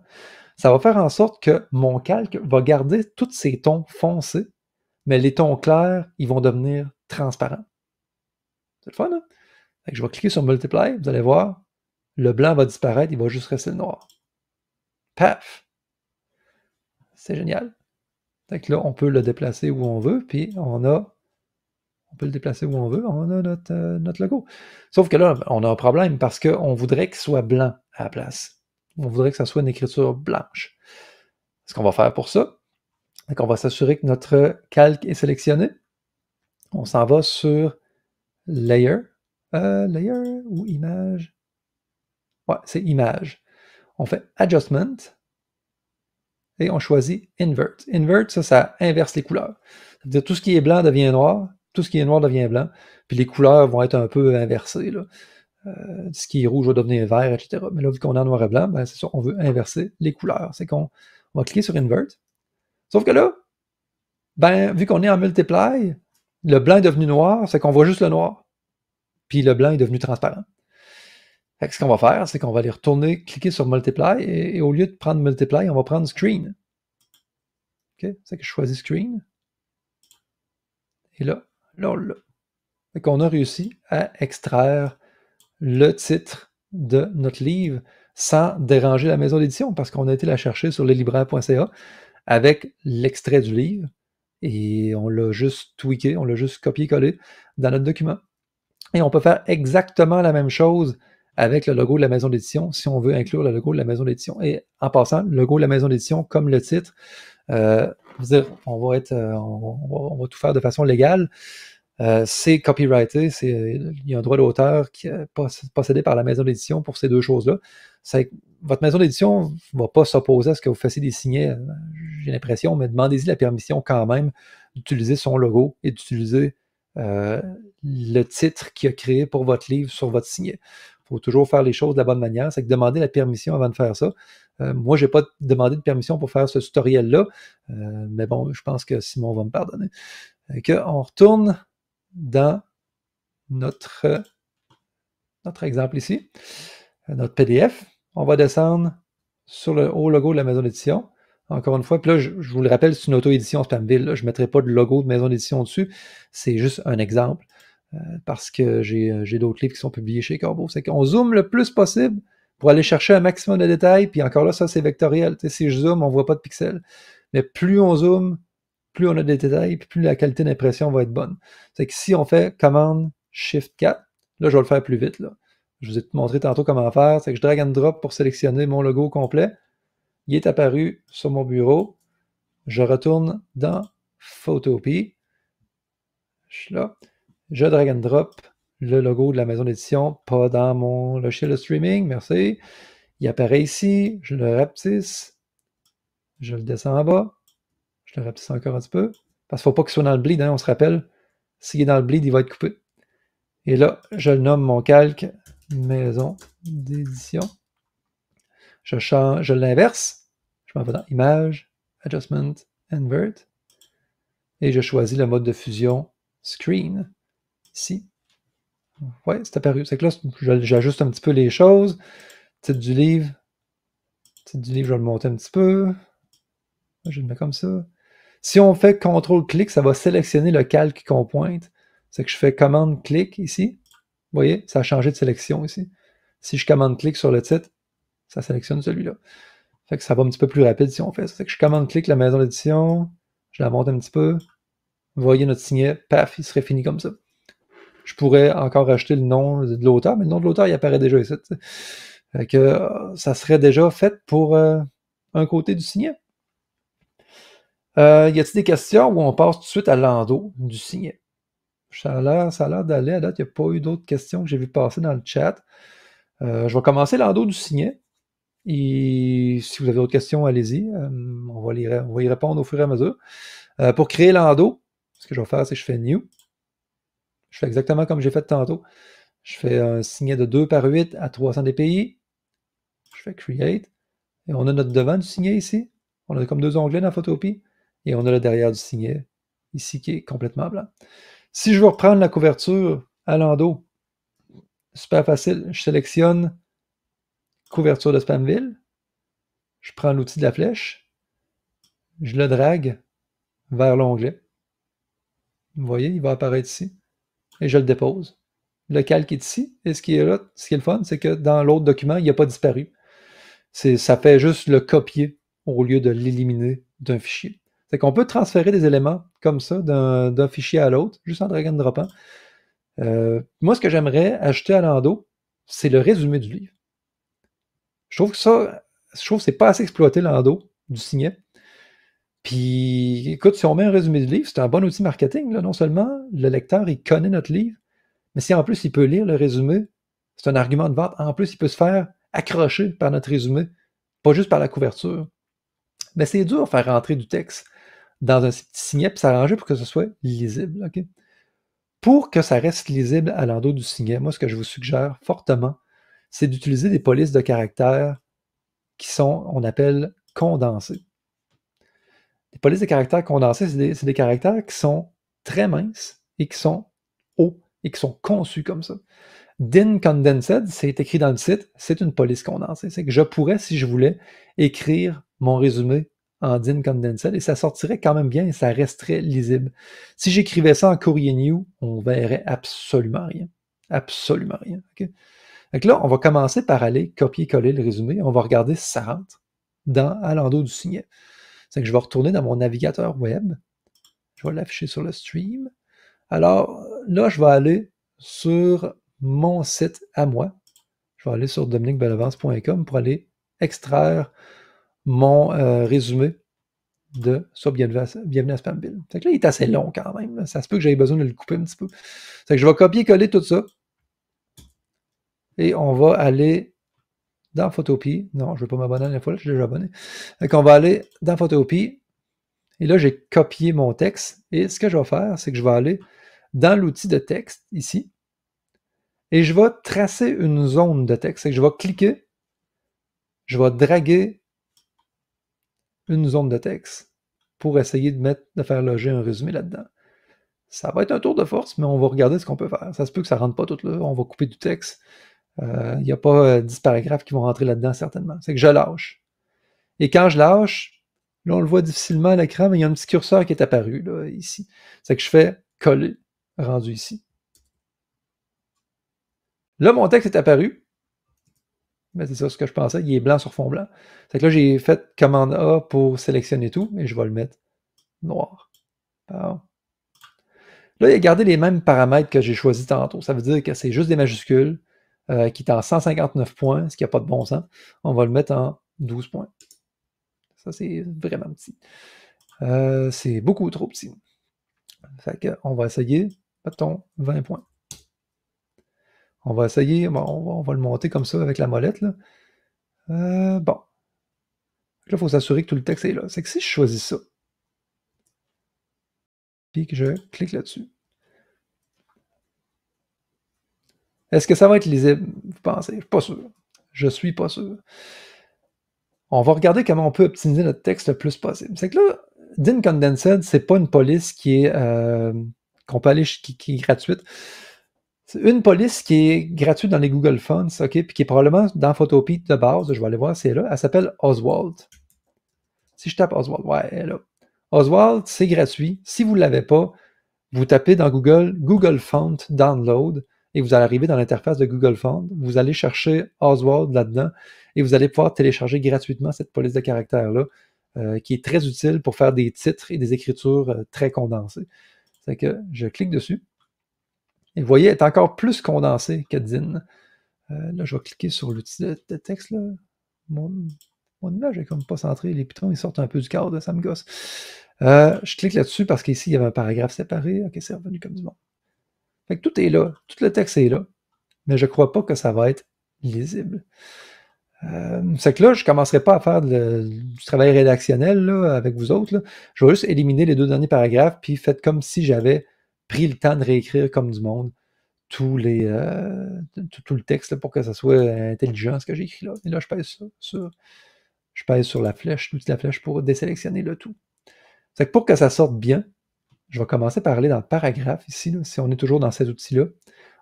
S1: ça va faire en sorte que mon calque va garder tous ses tons foncés, mais les tons clairs, ils vont devenir transparents. C'est le fun, hein? Je vais cliquer sur Multiply, vous allez voir, le blanc va disparaître, il va juste rester le noir. Paf! C'est génial. Donc là, on peut le déplacer où on veut, puis on a on peut le déplacer où on veut, on a notre, euh, notre logo. Sauf que là, on a un problème parce qu'on voudrait qu'il soit blanc à la place. On voudrait que ça soit une écriture blanche. Ce qu'on va faire pour ça, c'est qu'on va s'assurer que notre calque est sélectionné. On s'en va sur Layer. Euh, layer ou Image? Ouais, c'est Image. On fait Adjustment et on choisit Invert. Invert, ça, ça inverse les couleurs. cest à dire tout ce qui est blanc devient noir, tout ce qui est noir devient blanc, puis les couleurs vont être un peu inversées. Là ce qui est rouge va devenir vert, etc. Mais là, vu qu'on est en noir et blanc, ben, c'est sûr, on veut inverser les couleurs. C'est qu'on va cliquer sur Invert. Sauf que là, ben, vu qu'on est en multiply, le blanc est devenu noir, c'est qu'on voit juste le noir. Puis le blanc est devenu transparent. ce qu'on va faire, c'est qu'on va aller retourner, cliquer sur Multiply, et, au lieu de prendre Multiply, on va prendre Screen. OK? C'est que je choisis Screen. Et là, là, là. qu'on a réussi à extraire le titre de notre livre sans déranger la maison d'édition parce qu'on a été la chercher sur leslibraires.ca avec l'extrait du livre et on l'a juste tweaké, on l'a juste copié-collé dans notre document. Et on peut faire exactement la même chose avec le logo de la maison d'édition si on veut inclure le logo de la maison d'édition. Et en passant, le logo de la maison d'édition comme le titre, euh, on, va être, euh, on va tout faire de façon légale. Euh, c'est copyrighté, c'est, euh, il y a un droit d'auteur qui est possédé par la maison d'édition pour ces deux choses-là. C'est, votre maison d'édition ne va pas s'opposer à ce que vous fassiez des signets, euh, j'ai l'impression, mais demandez-y la permission quand même d'utiliser son logo et d'utiliser le titre qu'il a créé pour votre livre sur votre signet. Il faut toujours faire les choses de la bonne manière, c'est que demander la permission avant de faire ça. moi, je n'ai pas demandé de permission pour faire ce tutoriel-là, mais bon, je pense que Simon va me pardonner. On retourne dans notre, notre exemple ici, euh, notre PDF. On va descendre sur le haut logo de la maison d'édition. Encore une fois, puis là, je, vous le rappelle, c'est une auto-édition Spamville. je ne mettrai pas de logo de maison d'édition dessus. C'est juste un exemple euh, parce que euh, j'ai d'autres livres qui sont publiés chez Corbeau. C'est qu'on zoome le plus possible pour aller chercher un maximum de détails. Puis encore là, ça, c'est vectoriel. si je zoome, on ne voit pas de pixels. Mais plus on zoome, plus on a des détails, plus la qualité d'impression va être bonne. C'est que si on fait commande Shift 4, là, je vais le faire plus vite. Là. Je vous ai montré tantôt comment faire. C'est que je drag and drop pour sélectionner mon logo complet. Il est apparu sur mon bureau. Je retourne dans Photopie. Je suis là. Je drag and drop le logo de la maison d'édition, pas dans mon logiciel de streaming. Merci. Il apparaît ici. Je le rapetisse. Je le descends en bas. Je le rapetisse encore un petit peu. Parce qu'il ne faut pas qu'il soit dans le bleed, hein, on se rappelle. S'il est dans le bleed, il va être coupé. Et là, je le nomme mon calque maison d'édition. Je change, je l'inverse. Je m'en vais dans Image, Adjustment, Invert. Et je choisis le mode de fusion Screen. Ici. Ouais, c'est apparu. C'est que là, j'ajuste un petit peu les choses. Titre du livre. Titre du livre, je vais le monter un petit peu. Je le mets comme ça. Si on fait CTRL-clic, ça va sélectionner le calque qu'on pointe. C'est que je fais commande-clic ici. Vous voyez, ça a changé de sélection ici. Si je commande-clic sur le titre, ça sélectionne celui-là. Fait que ça va un petit peu plus rapide si on fait ça. C'est que je commande-clic la maison d'édition, je la monte un petit peu. Vous voyez notre signet, paf, il serait fini comme ça. Je pourrais encore acheter le nom de l'auteur, mais le nom de l'auteur, il apparaît déjà ici. que euh, ça serait déjà fait pour euh, un côté du signet. Euh, y a-t-il des questions ou on passe tout de suite à l'ando du signet? Ça a l'air d'aller. À date, il n'y a pas eu d'autres questions que j'ai vu passer dans le chat. Euh, je vais commencer l'ando du signet. Et si vous avez d'autres questions, allez-y. Euh, on, va on y répondre au fur et à mesure. pour créer l'ando, ce que je vais faire, c'est que je fais New. Je fais exactement comme j'ai fait tantôt. Je fais un signet de 2 par 8 à 300 dpi. Je fais Create. Et on a notre devant du signet ici. On a comme deux onglets dans Photopie. Et on a le derrière du signet ici qui est complètement blanc. Si je veux reprendre la couverture à l'ando, super facile, je sélectionne couverture de Spamville, je prends l'outil de la flèche, je le drague vers l'onglet. Vous voyez, il va apparaître ici et je le dépose. Le calque est ici et ce qui est là, ce qui est le fun, c'est que dans l'autre document, il n'a pas disparu. Ça fait juste le copier au lieu de l'éliminer d'un fichier. C'est qu'on peut transférer des éléments comme ça d'un fichier à l'autre, juste en drag and dropant. Euh, moi, ce que j'aimerais acheter à Lando, c'est le résumé du livre. Je trouve que ça, je trouve que c'est pas assez exploité Lando du signet. Puis, écoute, si on met un résumé du livre, c'est un bon outil marketing. Non seulement le lecteur, il connaît notre livre, mais si en plus il peut lire le résumé, c'est un argument de vente. En plus, il peut se faire accrocher par notre résumé, pas juste par la couverture. Mais ben, c'est dur de faire rentrer du texte dans un petit signet puis s'arranger pour que ce soit lisible. Pour que ça reste lisible à l'endroit du signet, moi, ce que je vous suggère fortement, c'est d'utiliser des polices de caractères qui sont, on appelle, condensées. Les polices de caractères condensées, c'est des, caractères qui sont très minces et qui sont hauts et qui sont conçus comme ça. DIN Condensed, c'est écrit dans le site, c'est une police condensée. C'est que je pourrais, si je voulais, écrire mon résumé en DIN Condensed et ça sortirait quand même bien et ça resterait lisible. Si j'écrivais ça en courrier new, on verrait absolument rien. Absolument rien. Donc là, on va commencer par aller copier-coller le résumé. On va regarder si ça rentre dans, à l'endroit du signet. C'est que je vais retourner dans mon navigateur web. Je vais l'afficher sur le stream. Alors là, je vais aller sur mon site à moi. Je vais aller sur dominiquebelavance.com pour aller extraire mon euh, résumé de Sois bienvenue à, Spamville. là, il est assez long quand même. Ça se peut que j'aie besoin de le couper un petit peu. que je vais copier-coller tout ça. Et on va aller dans Photopie. Non, je ne veux pas m'abonner à la fois, je suis déjà abonné. on va aller dans Photopie. Et là, j'ai copié mon texte. Et ce que je vais faire, c'est que je vais aller dans l'outil de texte ici et je vais tracer une zone de texte. Et je vais cliquer, je vais draguer une zone de texte pour essayer de, mettre, de faire loger un résumé là-dedans. Ça va être un tour de force, mais on va regarder ce qu'on peut faire. Ça se peut que ça ne rentre pas tout là. On va couper du texte. Il euh, n'y a pas 10 euh, paragraphes qui vont rentrer là-dedans, certainement. C'est que je lâche. Et quand je lâche, là, on le voit difficilement à l'écran, mais il y a un petit curseur qui est apparu ici. C'est que je fais coller, rendu ici. Là, mon texte est apparu. Mais ben, c'est ça ce que je pensais. Il est blanc sur fond blanc. C'est que là, j'ai fait commande A pour sélectionner tout, et je vais le mettre noir. Là, il a gardé les mêmes paramètres que j'ai choisi tantôt. Ça veut dire que c'est juste des majuscules euh, qui est en 159 points, ce qui n'a pas de bon sens. On va le mettre en 12 points. Ça, c'est vraiment petit. Euh, c'est beaucoup trop petit. Fait on va essayer, mettons, 20 points. On va essayer, on, va, le monter comme ça avec la molette. Euh, bon. Là, il faut s'assurer que tout le texte est là. C'est que si je choisis ça, puis que je clique là-dessus, est-ce que ça va être lisible, vous pensez? Je ne suis pas sûr. Je ne suis pas sûr. On va regarder comment on peut optimiser notre texte le plus possible. C'est que là, DIN Condensed, ce n'est pas une police qui est euh, qui, qui est gratuite une police qui est gratuite dans les Google Fonts, puis qui est probablement dans Photopea de base, je vais aller voir c'est là. Elle s'appelle Oswald. Si je tape Oswald, ouais, elle est là. Oswald, c'est gratuit. Si vous ne l'avez pas, vous tapez dans Google Google Font Download et vous allez arriver dans l'interface de Google Fonts. Vous allez chercher Oswald là-dedans et vous allez pouvoir télécharger gratuitement cette police de caractère-là euh, qui est très utile pour faire des titres et des écritures euh, très condensées. C'est que je clique dessus. Et vous voyez, est encore plus condensé, que Euh, là, je vais cliquer sur l'outil de, texte. Là. Mon, mon, image est comme pas centrée. Les pitons, ils sortent un peu du cadre, ça me gosse. Euh, je clique là-dessus parce qu'ici, il y avait un paragraphe séparé. OK, c'est revenu comme du bon. Fait que tout est là. Tout le texte est là. Mais je ne crois pas que ça va être lisible. Euh, c'est que là, je ne commencerai pas à faire du travail rédactionnel avec vous autres. Je vais juste éliminer les deux derniers paragraphes, puis faites comme si j'avais pris le temps de réécrire comme du monde euh, tout, le texte pour que ça soit euh, intelligent ce que j'ai écrit là. Et là, je pèse sur, je sur la flèche, l'outil de la flèche pour désélectionner le tout. C'est pour que ça sorte bien, je vais commencer par aller dans le paragraphe ici, si on est toujours dans cet outil-là.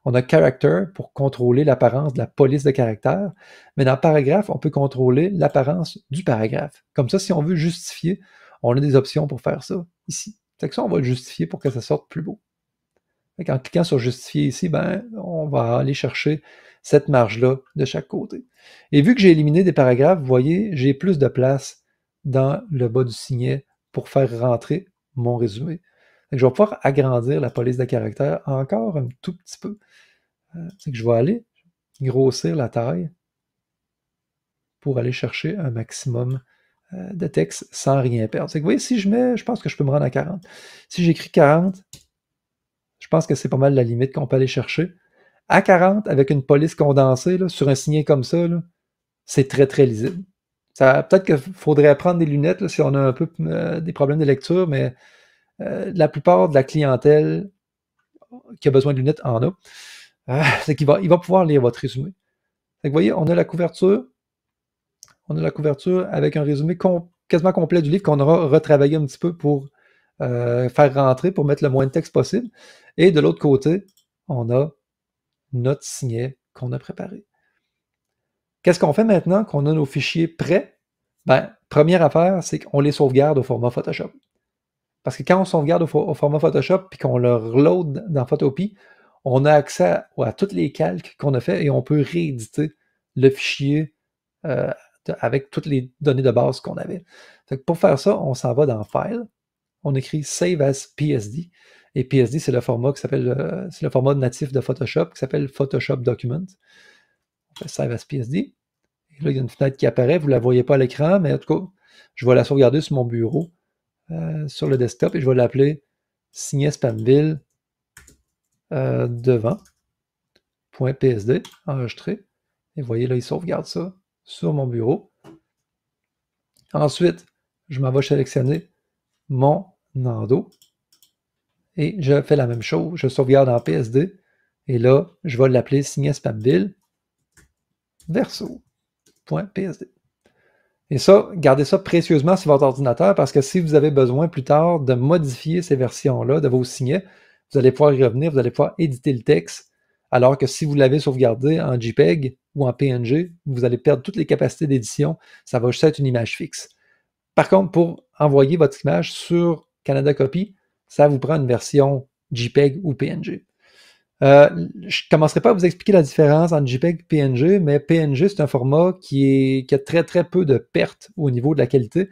S1: On a caractère pour contrôler l'apparence de la police de caractère, mais dans paragraphe, on peut contrôler l'apparence du paragraphe. Comme ça, si on veut justifier, on a des options pour faire ça ici. C'est que ça, on va le justifier pour que ça sorte plus beau. En cliquant sur justifier ici, ben, on va aller chercher cette marge-là de chaque côté. Et vu que j'ai éliminé des paragraphes, vous voyez, j'ai plus de place dans le bas du signet pour faire rentrer mon résumé. je vais pouvoir agrandir la police de caractère encore un tout petit peu. Euh, que je vais aller grossir la taille pour aller chercher un maximum euh, de texte sans rien perdre. vous voyez, si je mets, je pense que je peux me rendre à 40. Si j'écris 40, je pense que c'est pas mal la limite qu'on peut aller chercher. À 40, avec une police condensée, sur un signé comme ça, c'est très, très lisible. Peut-être qu'il faudrait prendre des lunettes si on a un peu euh, des problèmes de lecture, mais euh, la plupart de la clientèle qui a besoin de lunettes en a. Euh, c'est qu'il va, il va pouvoir lire votre résumé. vous voyez, on a la couverture. On a la couverture avec un résumé quasiment complet du livre qu'on aura retravaillé un petit peu pour euh, faire rentrer pour mettre le moins de texte possible. Et de l'autre côté, on a notre signet qu'on a préparé. Qu'est-ce qu'on fait maintenant qu'on a nos fichiers prêts? Ben, première affaire, c'est qu'on les sauvegarde au format Photoshop. Parce que quand on sauvegarde au, format Photoshop et qu'on le reload dans Photopie, on a accès à, tous les calques qu'on a fait et on peut rééditer le fichier euh, avec toutes les données de base qu'on avait. pour faire ça, on s'en va dans File, on écrit Save as PSD. Et PSD, c'est le format qui s'appelle euh, le format natif de Photoshop qui s'appelle Photoshop Document. On fait Save as PSD. Et là, il y a une fenêtre qui apparaît. Vous ne la voyez pas à l'écran, mais en tout cas, je vais la sauvegarder sur mon bureau, euh, sur le desktop, et je vais l'appeler Signer Spamville euh, devant. .psd, enregistré. Et vous voyez, là, il sauvegarde ça sur mon bureau. Ensuite, je m'en vais sélectionner mon Nando. Et je fais la même chose, je sauvegarde en PSD. Et là, je vais l'appeler signet verso.psd. Et ça, gardez ça précieusement sur votre ordinateur parce que si vous avez besoin plus tard de modifier ces versions-là de vos signets, vous allez pouvoir y revenir, vous allez pouvoir éditer le texte, alors que si vous l'avez sauvegardé en JPEG ou en PNG, vous allez perdre toutes les capacités d'édition, ça va juste être une image fixe. Par contre, pour envoyer votre image sur Canada Copy, ça vous prend une version JPEG ou PNG. Euh, je ne commencerai pas à vous expliquer la différence entre JPEG et PNG, mais PNG, c'est un format qui, a très très peu de pertes au niveau de la qualité.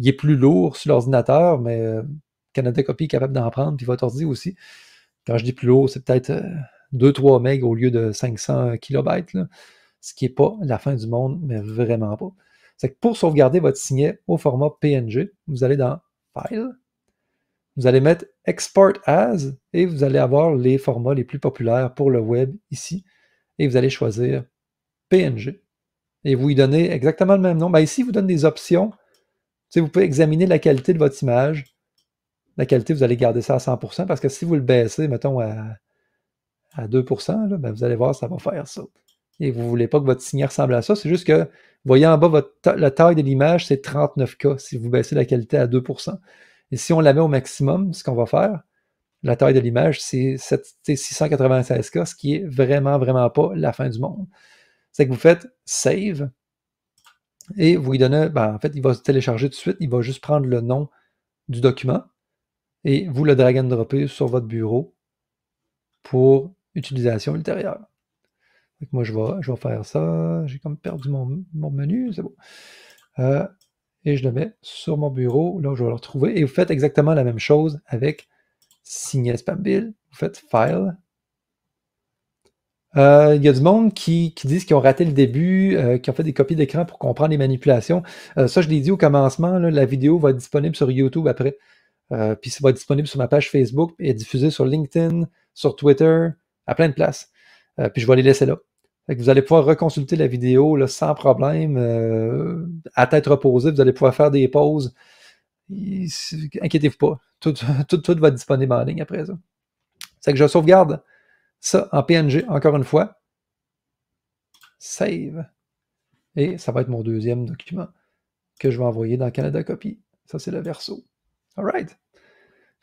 S1: Il est plus lourd sur l'ordinateur, mais euh, Canada Copy est capable d'en prendre, puis votre ordi aussi. Quand je dis plus lourd, c'est peut-être 2-3 euh, MB au lieu de 500 KB, ce qui n'est pas la fin du monde, mais vraiment pas. C'est que pour sauvegarder votre signet au format PNG, vous allez dans File, vous allez mettre Export as et vous allez avoir les formats les plus populaires pour le web ici. Et vous allez choisir PNG. Et vous y donnez exactement le même nom. Ben, ici, ici, vous donne des options. Tu vous pouvez examiner la qualité de votre image. La qualité, vous allez garder ça à 100% parce que si vous le baissez, mettons, à, 2%, ben vous allez voir, ça va faire ça et vous ne voulez pas que votre signe ressemble à ça, c'est juste que, voyez en bas, votre la taille de l'image, c'est 39K si vous baissez la qualité à 2%. Et si on la met au maximum, ce qu'on va faire, la taille de l'image, c'est 696K, ce qui est vraiment, vraiment pas la fin du monde. C'est que vous faites Save et vous lui donnez, ben, en fait, il va se télécharger tout de suite, il va juste prendre le nom du document et vous le drag and dropper sur votre bureau pour utilisation ultérieure moi, je vais, faire ça. J'ai comme perdu mon, menu, c'est bon. Euh, et je le mets sur mon bureau. Là, je vais le retrouver. Et vous faites exactement la même chose avec signer spam bill. Vous faites file. Euh, il y a du monde qui, disent qu'ils ont raté le début, euh, qui ont fait des copies d'écran pour comprendre les manipulations. ça, je l'ai dit au commencement, la vidéo va être disponible sur YouTube après. puis ça va être disponible sur ma page Facebook et diffusée sur LinkedIn, sur Twitter, à plein de places. Euh, puis je vais les laisser là. vous allez pouvoir reconsulter la vidéo sans problème, euh, à tête reposée. Vous allez pouvoir faire des pauses. Inquiétez-vous pas. Tout, tout, tout, va être disponible en ligne après ça. C'est que je sauvegarde ça en PNG encore une fois. Save. Et ça va être mon deuxième document que je vais envoyer dans Canada Copy. Ça, c'est le verso. All right.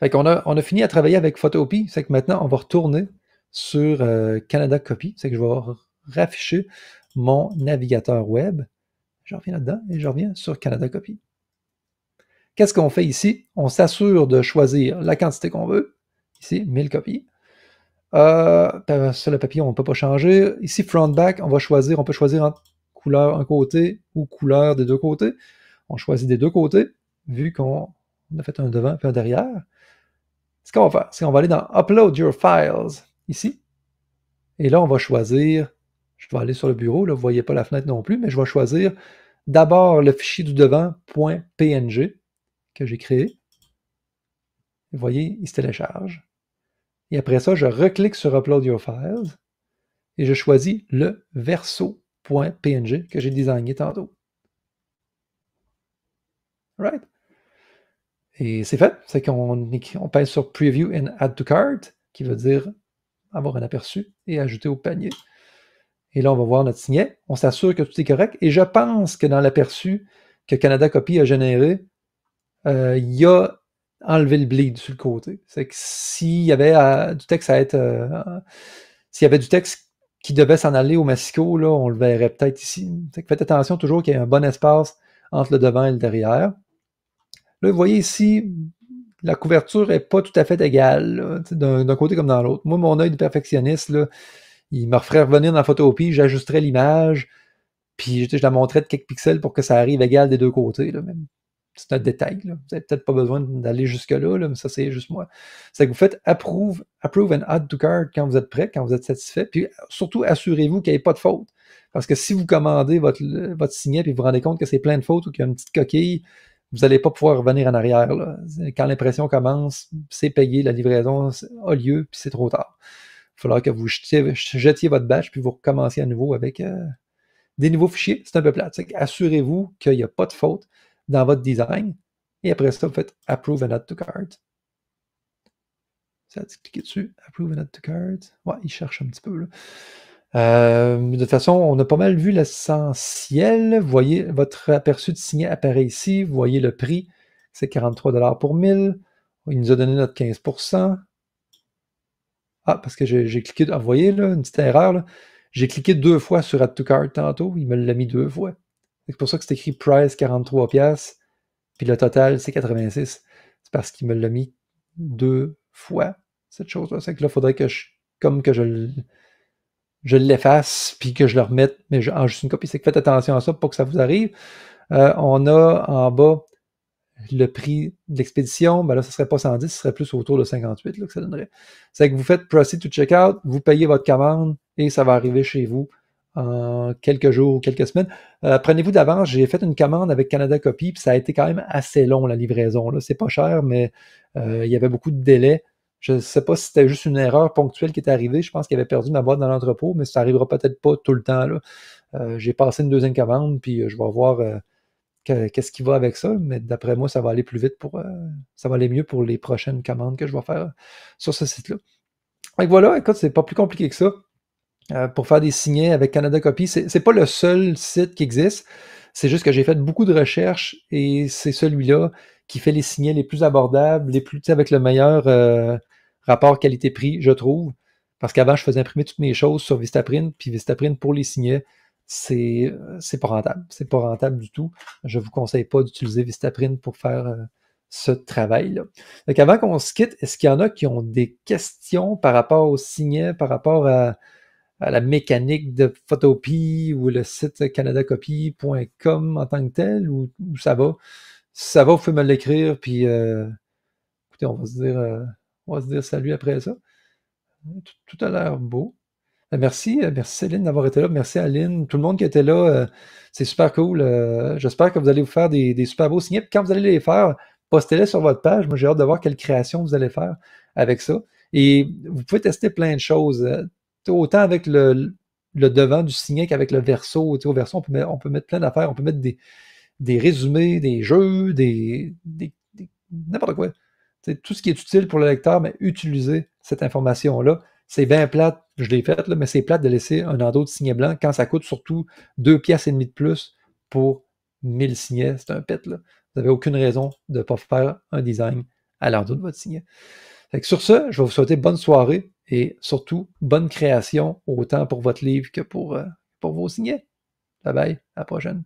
S1: Fait a, on a fini à travailler avec Photopie. C'est que maintenant, on va retourner sur euh, Canada Copy. C'est que je vais rafficher mon navigateur web. Je reviens là-dedans et je reviens sur Canada Copy. Qu'est-ce qu'on fait ici? On s'assure de choisir la quantité qu'on veut. Ici, 1000 copies. Euh, ben, sur le papier, on ne peut pas changer. Ici, front back, on va choisir, on peut choisir entre couleur un côté ou couleur des deux côtés. On choisit des deux côtés, vu qu'on a fait un devant et un derrière. Ce qu'on va faire, c'est qu'on va aller dans Upload Your Files ici. Et là, on va choisir, je vais aller sur le bureau, là, vous ne voyez pas la fenêtre non plus, mais je vais choisir d'abord le fichier du devant.png que j'ai créé. Vous voyez, il se télécharge. Et après ça, je reclique sur Upload Your Files et je choisis le verso.png que j'ai designé tantôt. Right? Et c'est fait. C'est qu'on on sur Preview and Add to Cart, qui veut dire avoir un aperçu et ajouter au panier. Et là, on va voir notre signet. On s'assure que tout est correct. Et je pense que dans l'aperçu que Canada Copy a généré, euh, il a enlevé le bleed sur le côté. C'est que s'il y avait euh, du texte à être. Euh, s'il y avait du texte qui devait s'en aller au Mexico, là, on le verrait peut-être ici. faites attention toujours qu'il y ait un bon espace entre le devant et le derrière. Là, vous voyez ici, la couverture n'est pas tout à fait égale, d'un côté comme dans l'autre. Moi, mon œil de perfectionniste, il me referait revenir dans la photopie, j'ajusterais l'image, puis je, la montrais de quelques pixels pour que ça arrive égal des deux côtés. C'est un détail. Vous n'avez peut-être pas besoin d'aller jusque-là, mais ça, c'est juste moi. C'est que vous faites approve, approve and add to card quand vous êtes prêt, quand vous êtes satisfait. Puis surtout, assurez-vous qu'il n'y ait pas de faute. Parce que si vous commandez votre, votre signet et vous vous rendez compte que c'est plein de fautes ou qu'il y a une petite coquille, vous n'allez pas pouvoir revenir en arrière. Quand l'impression commence, c'est payé, la livraison a lieu, puis c'est trop tard. Il va falloir que vous jetiez, votre batch, puis vous recommenciez à nouveau avec euh, des nouveaux fichiers. C'est un peu plat. Assurez-vous qu'il n'y a pas de faute dans votre design. Et après ça, vous faites Approve and Add to Cart. Ça, cliquez dessus. Approve and Add to Cart. Ouais, il cherche un petit peu. Là. Euh, de toute façon, on a pas mal vu l'essentiel. Voyez votre aperçu de signet apparaît ici. Vous Voyez le prix, c'est 43 pour 1000. Il nous a donné notre 15 Ah, parce que j'ai cliqué. vous ah, voyez, là, une petite erreur. J'ai cliqué deux fois sur Add to Cart tantôt. Il me l'a mis deux fois. C'est pour ça que c'est écrit price 43 puis le total, c'est 86. C'est parce qu'il me l'a mis deux fois, cette chose-là. C'est que là, il faudrait que je, comme que je le je l'efface, puis que je le remette, mais je, en juste une copie. C'est que faites attention à ça pour que ça vous arrive. Euh, on a en bas le prix de l'expédition. Ben là, ce serait pas 110, ce serait plus autour de 58 là, que ça donnerait. C'est que vous faites proceed to checkout, vous payez votre commande et ça va arriver chez vous en quelques jours ou quelques semaines. Euh, prenez-vous d'avance, j'ai fait une commande avec Canada Copy, puis ça a été quand même assez long la livraison. C'est pas cher, mais euh, il y avait beaucoup de délais. Je ne sais pas si c'était juste une erreur ponctuelle qui est arrivée. Je pense qu'il avait perdu ma boîte dans l'entrepôt, mais ça n'arrivera peut-être pas tout le temps. Euh, J'ai passé une deuxième commande, puis euh, je vais voir euh, qu'est-ce qui va avec ça. Mais d'après moi, ça va aller plus vite pour. Euh, ça va aller mieux pour les prochaines commandes que je vais faire sur ce site-là. Donc voilà, écoute, c'est pas plus compliqué que ça. pour faire des signets avec Canada Copy. C'est n'est pas le seul site qui existe. C'est juste que j'ai fait beaucoup de recherches et c'est celui-là qui fait les signets les plus abordables, les plus avec le meilleur, rapport qualité-prix, je trouve. Parce qu'avant, je faisais imprimer toutes mes choses sur Vistaprint, puis Vistaprint pour les signets, c'est euh, pas rentable. C'est pas rentable du tout. Je vous conseille pas d'utiliser Vistaprint pour faire euh, ce travail-là. Donc avant qu'on se quitte, est-ce qu'il y en a qui ont des questions par rapport aux signets, par rapport à, la mécanique de Photopie ou le site canadacopie.com en tant que tel ou, ça va? Si ça va, vous pouvez me l'écrire, puis euh, écoutez, on va se dire on va se dire salut après ça. Tout, a l'air beau. Euh, merci, euh, merci Céline d'avoir été là. Merci Aline, tout le monde qui était là. Euh, c'est super cool. J'espère que vous allez vous faire des, super beaux signes. Quand vous allez les faire, postez-les sur votre page. Moi, j'ai hâte de voir quelle création vous allez faire avec ça. Et vous pouvez tester plein de choses. Autant avec le, devant du signet qu'avec le verso. au verso, on peut, mettre, plein d'affaires. On peut mettre des, résumés, des jeux, des n'importe quoi tout ce qui est utile pour le lecteur, mais utiliser cette information-là. C'est bien plate, je l'ai faite, mais c'est plate de laisser un endroit de signet blanc quand ça coûte surtout deux pièces et demie de plus pour 1000 signets. C'est un pet. Vous n'avez aucune raison de ne pas faire un design à l'endroit de votre signet. sur ce, je vais vous souhaiter bonne soirée et surtout bonne création, autant pour votre livre que pour, euh, pour vos signets. Bye bye, à la prochaine.